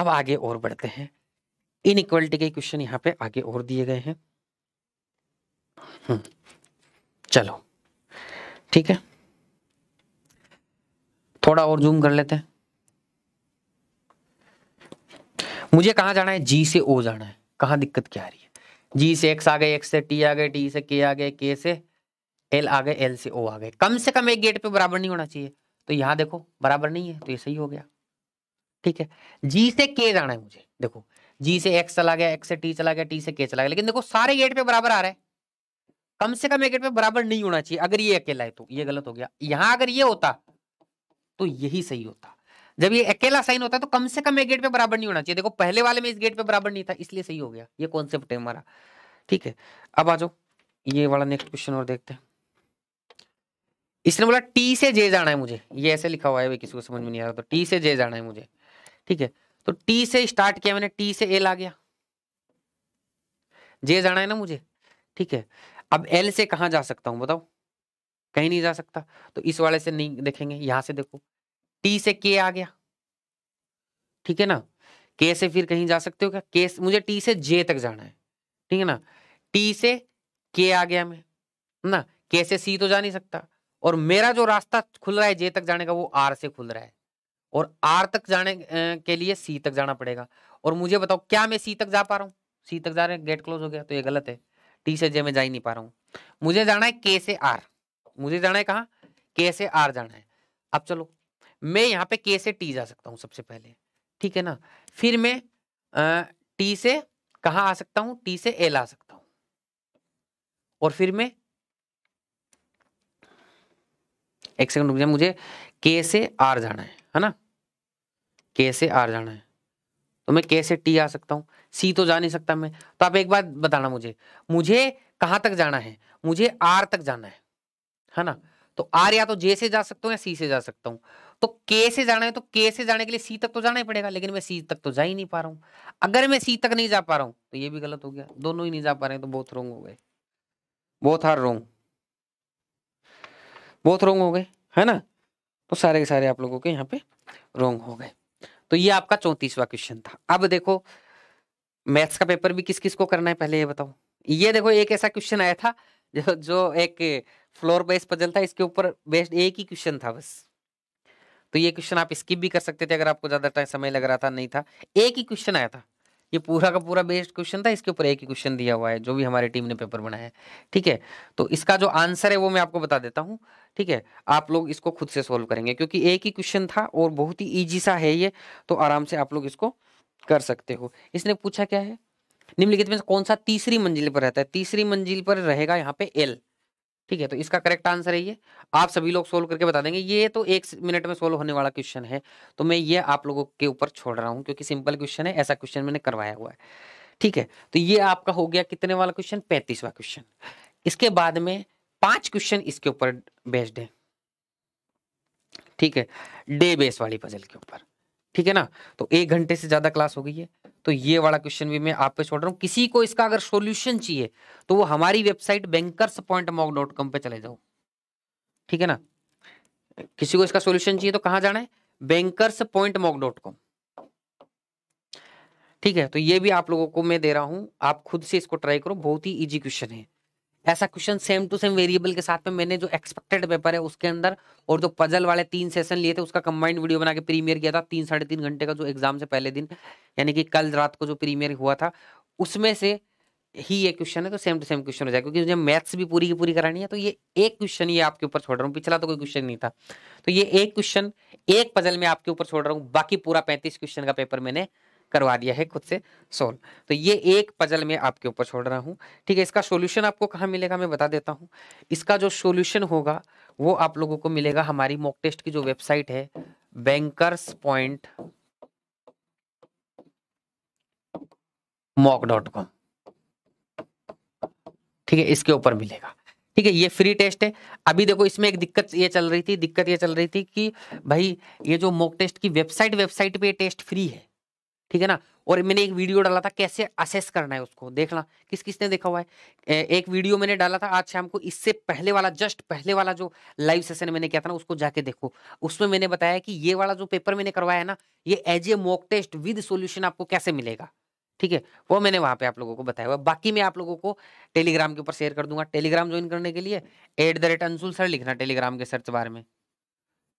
अब आगे और बढ़ते हैं इनक्वलिटी के क्वेश्चन यहाँ पे आगे और दिए गए हैं हम्म। चलो ठीक है थोड़ा और जूम कर लेते हैं मुझे कहां जाना है जी से ओ जाना है कहां दिक्कत क्या आ रही है जी से एक्स आ गए एक्स से टी आ गए टी से के आ गए के से एल आ गए एल से ओ आ गए कम से कम एक गेट पे बराबर नहीं होना चाहिए तो यहां देखो बराबर नहीं है तो ये सही हो गया ठीक है जी से के जाना है मुझे देखो जी से एक्स चला गया एक्स से टी चला गया टी से के चला गया लेकिन देखो सारे गेट पे बराबर आ रहा है कम से कम एक पे बराबर नहीं होना चाहिए अगर ये अकेला है तो ये गलत हो गया यहां अगर ये होता तो यही सही होता जब ये अकेला साइन होता है तो कम से कम एक गेट पे बराबर नहीं होना चाहिए देखो पहले वाले में इस गेट पे बराबर नहीं था इसलिए सही हो गया ये कॉन्सेप्ट है हमारा ठीक है अब आ जाओ ये वाला नेक्स्ट क्वेश्चन और देखते हैं इसने बोला टी से जे जाना है मुझे ये ऐसे लिखा हुआ है भाई किसी को समझ में नहीं आ रहा तो टी से जे जाना है मुझे ठीक है तो टी से स्टार्ट किया मैंने टी से ए ला गया जे जाना है ना मुझे ठीक है अब एल से कहाँ जा सकता हूँ बताओ कहीं नहीं जा सकता तो इस वाले से नहीं देखेंगे यहां से देखो टी से के आ गया ठीक है ना के से फिर कहीं जा सकते हो क्या के मुझे टी से जे तक जाना है ठीक है ना टी से के आ गया मैं ना के से सी तो जा नहीं सकता और मेरा जो रास्ता खुल रहा है जे तक जाने का वो आर से खुल रहा है और आर तक जाने के लिए सी तक जाना पड़ेगा और मुझे बताओ क्या मैं सी तक जा पा रहा हूँ सी तक जा रहे हैं गेट क्लोज हो गया तो ये गलत है टी से जे में जा ही नहीं पा रहा हूँ मुझे जाना है के से आर मुझे जाना है कहाँ के से आर जाना है अब चलो मैं यहाँ पे के से टी जा सकता हूँ सबसे पहले ठीक है ना फिर मैं आ, टी से कहाँ आ सकता हूँ टी से एल आ सकता हूँ और फिर मैं एक सेकंड रुक जाए मुझे के से आर जाना है है ना के से आर जाना है तो मैं के से टी आ सकता हूँ सी तो जा नहीं सकता मैं तो आप एक बात बताना मुझे मुझे कहाँ तक जाना है मुझे आर तक जाना है है ना तो आर या तो जे से जा सकता हूँ या सी से जा सकता हूँ तो के से जाना है तो के से जाने के लिए सी तक तो जाना ही पड़ेगा लेकिन मैं सी तक तो जा ही नहीं पा रहा हूँ अगर मैं सी तक नहीं जा पा रहा हूँ तो ये भी गलत हो गया दोनों ही नहीं जा पा रहे हैं तो बहुत रोंग हो गए बहुत हार रोंग बहुत रोंग हो गए है ना तो सारे के सारे आप लोगों के यहाँ पे रोंग हो गए तो ये आपका चौंतीसवा क्वेश्चन था अब देखो मैथ्स का पेपर भी किस किस को करना है पहले ये बताओ ये देखो एक ऐसा क्वेश्चन आया था जो जो एक फ्लोर बेस्ड पजल था इसके ऊपर बेस्ड एक ही क्वेश्चन था बस तो ये क्वेश्चन आप स्किप भी कर सकते थे अगर आपको ज्यादा टाइम समय लग रहा था नहीं था एक ही क्वेश्चन आया था ये पूरा का पूरा बेस्ड क्वेश्चन था इसके ऊपर एक ही क्वेश्चन दिया हुआ है जो भी हमारी टीम ने पेपर बनाया है ठीक है तो इसका जो आंसर है वो मैं आपको बता देता हूँ ठीक है आप लोग इसको खुद से सोल्व करेंगे क्योंकि एक ही क्वेश्चन था और बहुत ही ईजी सा है ये तो आराम से आप लोग इसको कर सकते हो इसने पूछा क्या है निम्नलिखित में कौन सा तीसरी मंजिल पर रहता है तीसरी मंजिल पर रहेगा यहाँ पे एल ठीक है तो इसका करेक्ट आंसर है ये आप सभी लोग सोल्व करके बता देंगे ये तो एक मिनट में सोल्व होने वाला क्वेश्चन है तो मैं ये आप लोगों के ऊपर छोड़ रहा हूँ क्योंकि सिंपल क्वेश्चन है ऐसा क्वेश्चन मैंने करवाया हुआ है ठीक है तो ये आपका हो गया कितने वाला क्वेश्चन पैंतीसवा क्वेश्चन इसके बाद में पांच क्वेश्चन इसके ऊपर बेस्ड है ठीक है डे बेस वाली पजल के ऊपर ठीक है ना तो एक घंटे से ज्यादा क्लास हो गई है तो ये वाला क्वेश्चन भी मैं आप पे छोड़ रहा हूँ किसी को इसका अगर सोल्यूशन चाहिए तो वो हमारी website Bankers Point mock dot com पे चले जाओ ठीक है ना किसी को इसका सोल्यूशन चाहिए तो कहाँ जाना है Bankers Point mock dot com ठीक है तो ये भी आप लोगों को मैं दे रहा हूँ आप खुद से इसको ट्राई करो बहुत ही ईजी क्वेश्चन है ऐसा question same to same variable के साथ में मैंने जो एक्सपेक्टेड पेपर है उसके अंदर और जो पजल वाले तीन सेशन लिए थे उसका कंबाइंड वीडियो बना के प्रीमियर किया था तीन साढ़े तीन घंटे का जो एग्जाम से पहले दिन यानी कि कल रात को जो प्रीमियर हुआ था उसमें से ही ये क्वेश्चन है तो सेम टू सेम क्वेश्चन हो जाएगा क्योंकि मुझे मैथ्स भी पूरी की पूरी करानी है तो ये एक क्वेश्चन ये आपके ऊपर छोड़ रहा हूँ पिछला तो कोई क्वेश्चन नहीं था तो ये एक क्वेश्चन एक पजल में आपके ऊपर छोड़ रहा हूँ बाकी पूरा पैंतीस क्वेश्चन का पेपर मैंने करवा दिया है खुद से सोल्व तो ये एक पजल मैं आपके ऊपर छोड़ रहा हूँ ठीक है इसका सोल्यूशन आपको कहाँ मिलेगा मैं बता देता हूँ इसका जो सोल्यूशन होगा वो आप लोगों को मिलेगा हमारी मॉक टेस्ट की जो वेबसाइट है Bankers Point mock dot com ठीक है इसके ऊपर मिलेगा ठीक है ये फ्री टेस्ट है अभी देखो इसमें एक दिक्कत ये चल रही थी दिक्कत ये चल रही थी कि भाई ये जो मॉक टेस्ट की वेबसाइट वेबसाइट पे टेस्ट फ्री है ठीक है ना और मैंने एक वीडियो डाला था कैसे असेस करना है उसको देखना किस किसने देखा हुआ है एक वीडियो मैंने डाला था आज शाम को इससे पहले वाला जस्ट पहले वाला जो लाइव सेशन मैंने किया था ना उसको जाके देखो उसमें मैंने बताया कि ये वाला जो पेपर मैंने करवाया है ना ये as a mock test with solution आपको कैसे मिलेगा ठीक है वो मैंने वहां पे आप लोगों को बताया हुआ बाकी मैं आप लोगों को टेलीग्राम के ऊपर शेयर कर दूंगा टेलीग्राम ज्वाइन करने के लिए at the rate Anshul sir लिखना टेलीग्राम के सर्च बार में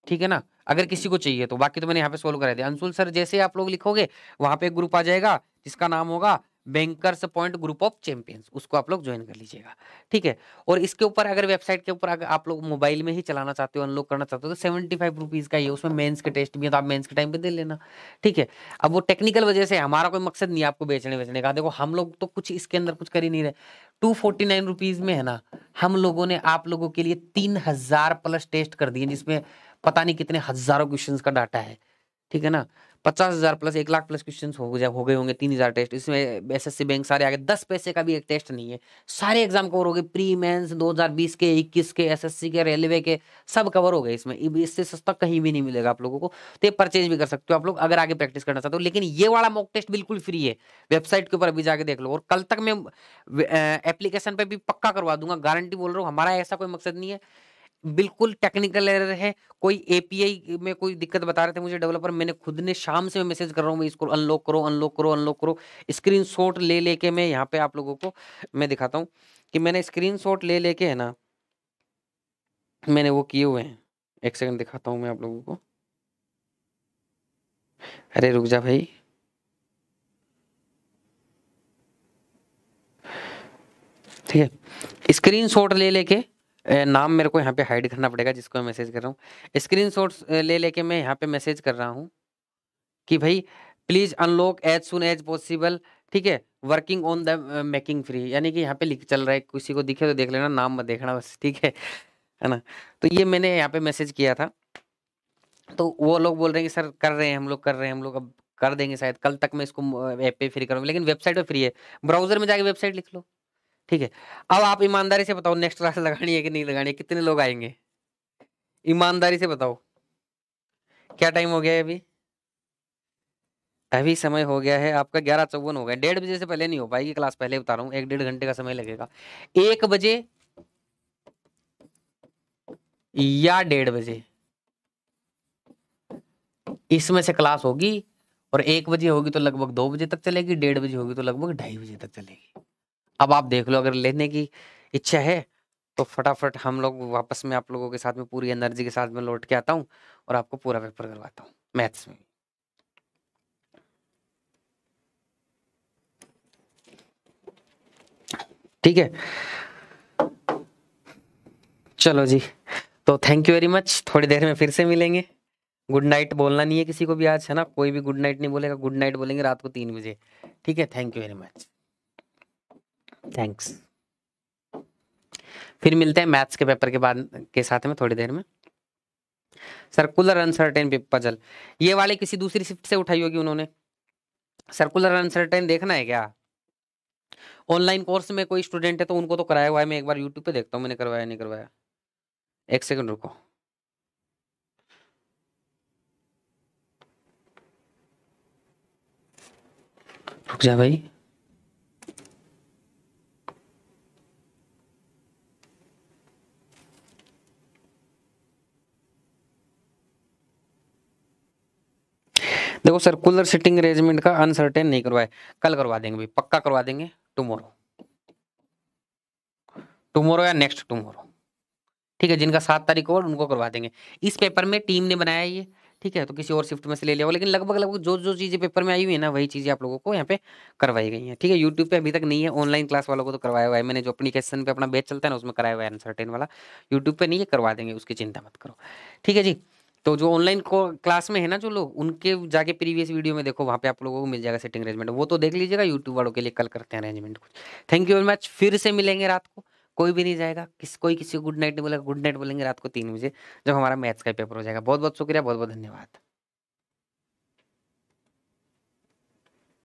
ठीक है ना अगर किसी को चाहिए तो बाकी तो मैंने यहाँ पे सोल्व करा दिया अंशुल सर जैसे आप लोग लिखोगे वहां पे एक ग्रुप आ जाएगा जिसका नाम होगा Bankers Point group of champions उसको आप लोग ज्वाइन कर लीजिएगा ठीक है और इसके ऊपर अगर वेबसाइट के ऊपर अगर आप लोग मोबाइल में ही चलाना चाहते हो अनलॉक करना चाहते हो तो सेवेंटी फाइव रुपीज़ का ही है उसमें मेंस के टेस्ट भी है तो आप मेंस के टाइम पे दे लेना ठीक है अब वो टेक्निकल वजह से हमारा कोई मकसद नहीं आपको बेचने बेचने का देखो हम लोग तो कुछ इसके अंदर कुछ कर ही नहीं रहे टू फोर्टी नाइन रुपीज़ में है ना हम लोगों ने आप लोगों के लिए तीन हज़ार प्लस टेस्ट कर दिए जिसमें पता नहीं कितने हजारों क्वेश्चन का डाटा है ठीक है ना पचास हजार प्लस एक लाख प्लस क्वेश्चन हो गए हो गए होंगे तीन हजार टेस्ट इसमें एस एस सी बैंक सारे आगे दस पैसे का भी एक टेस्ट नहीं है सारे एग्जाम कवर हो गए प्री मेंस बीस के इक्कीस के सी के रेलवे के सब कवर हो गए इसमें इससे सस्ता कहीं भी नहीं मिलेगा आप लोगों को तो ये परचेज भी कर सकते हो आप लोग अगर आगे प्रैक्टिस करना चाहते हो लेकिन ये वाला मॉक टेस्ट बिल्कुल फ्री है वेबसाइट के ऊपर अभी जाके देख लो और कल तक मैं एप्लीकेशन पर भी पक्का करवा दूंगा गारंटी बोल रहा हूँ हमारा ऐसा कोई मकसद नहीं है बिल्कुल टेक्निकल एरर है कोई एपीआई में कोई दिक्कत बता रहे थे मुझे डेवलपर मैंने खुद ने शाम से मैं मैसेज कर रहा हूँ मैं इसको अनलॉक करो अनलॉक करो अनलॉक करो स्क्रीन ले लेके मैं यहाँ पे आप लोगों को मैं दिखाता हूँ कि मैंने शॉट ले लेके है ना मैंने वो किए हुए हैं एक सेकंड दिखाता हूँ मैं आप लोगों को अरे रुक जा भाई ठीक है स्क्रीन शॉट ले लेके नाम मेरे को यहाँ पे हाइड करना पड़ेगा जिसको मैं मैसेज कर रहा हूँ स्क्रीन ले लेके मैं यहाँ पे मैसेज कर रहा हूँ कि भाई please unlock as soon as possible ठीक है working on the making free यानी कि यहाँ पे लिख चल रहा है किसी को दिखे तो देख लेना नाम मत देखना बस ठीक है है ना तो ये मैंने यहाँ पे मैसेज किया था तो वो लोग बोल रहे हैं कि सर कर रहे हैं हम लोग कर रहे हैं हम लोग अब कर देंगे शायद कल तक मैं इसको ऐप पे फ्री करूँगा लेकिन वेबसाइट पे फ्री है ब्राउजर में जाके वेबसाइट लिख लो ठीक है अब आप ईमानदारी से बताओ नेक्स्ट क्लास लगानी है कि नहीं लगानी है कितने लोग आएंगे ईमानदारी से बताओ क्या टाइम हो गया है अभी अभी समय हो गया है आपका ग्यारह चौवन हो गया डेढ़ बजे से पहले नहीं हो पाएगी क्लास पहले बता रहा हूँ एक डेढ़ घंटे का समय लगेगा एक बजे या डेढ़ बजे इसमें से क्लास होगी और एक बजे होगी तो लगभग दो बजे तक चलेगी डेढ़ बजे होगी तो लगभग ढाई बजे तक चलेगी अब आप देख लो अगर लेने की इच्छा है तो फटाफट हम लोग वापस में आप लोगों के साथ में पूरी एनर्जी के साथ में लौट के आता हूँ और आपको पूरा पेपर करवाता हूँ मैथ्स में ठीक है चलो जी तो थैंक यू वेरी मच थोड़ी देर में फिर से मिलेंगे गुड नाइट बोलना नहीं है किसी को भी आज है ना कोई भी गुड नाइट नहीं बोलेगा गुड नाइट बोलेंगे रात को तीन बजे ठीक है thank you very much thanks फिर मिलते हैं मैथ्स के पेपर के बाद के साथ में थोड़ी देर में सर्कुलर अनसर्टेन पजल ये वाले किसी दूसरी शिफ्ट से उठाई होगी उन्होंने सर्कुलर अनसर्टेन देखना है क्या ऑनलाइन कोर्स में कोई स्टूडेंट है तो उनको तो कराया हुआ है मैं एक बार यूट्यूब पे देखता हूँ मैंने करवाया नहीं करवाया एक सेकंड रुको रुक जा भाई देखो सर्कुलर सिटिंग अरेंजमेंट का अनसर्टेन नहीं करवाए कल करवा देंगे भाई पक्का करवा देंगे टुमोरो टुमोरो या नेक्स्ट टुमोरो ठीक है जिनका सात तारीख और उनको करवा देंगे इस पेपर में टीम ने बनाया ये ठीक है तो किसी और शिफ्ट में से ले लिया लेकिन लगभग लगभग जो जो चीज़ें पेपर में आई हुई है ना वही चीज़ें आप लोगों को यहाँ पे करवाई गई हैं ठीक है यूट्यूब पे अभी तक नहीं है ऑनलाइन क्लास वालों को तो करवाया हुआ है मैंने जो अपनी क्वेश्चन पे अपना बेच चलता है ना उसमें कराया हुआ है अनसर्टेन वाला यूट्यूब पे नहीं है करवा देंगे उसकी चिंता मत करो ठीक है जी तो जो ऑनलाइन क्लास में है ना जो लोग उनके जाके प्रीवियस वीडियो में देखो वहाँ पे आप लोगों को मिल जाएगा सेटिंग अरेंजमेंट वो तो देख लीजिएगा यूट्यूब वालों के लिए कल करते हैं अरेंजमेंट कुछ थैंक यू वेरी मच फिर से मिलेंगे रात को कोई भी नहीं जाएगा किस कोई किसी को गुड नाइट नहीं बोलेगा गुड नाइट बोलेंगे रात को तीन बजे जब हमारा मैथ्स का पेपर हो जाएगा बहुत बहुत शुक्रिया बहुत बहुत धन्यवाद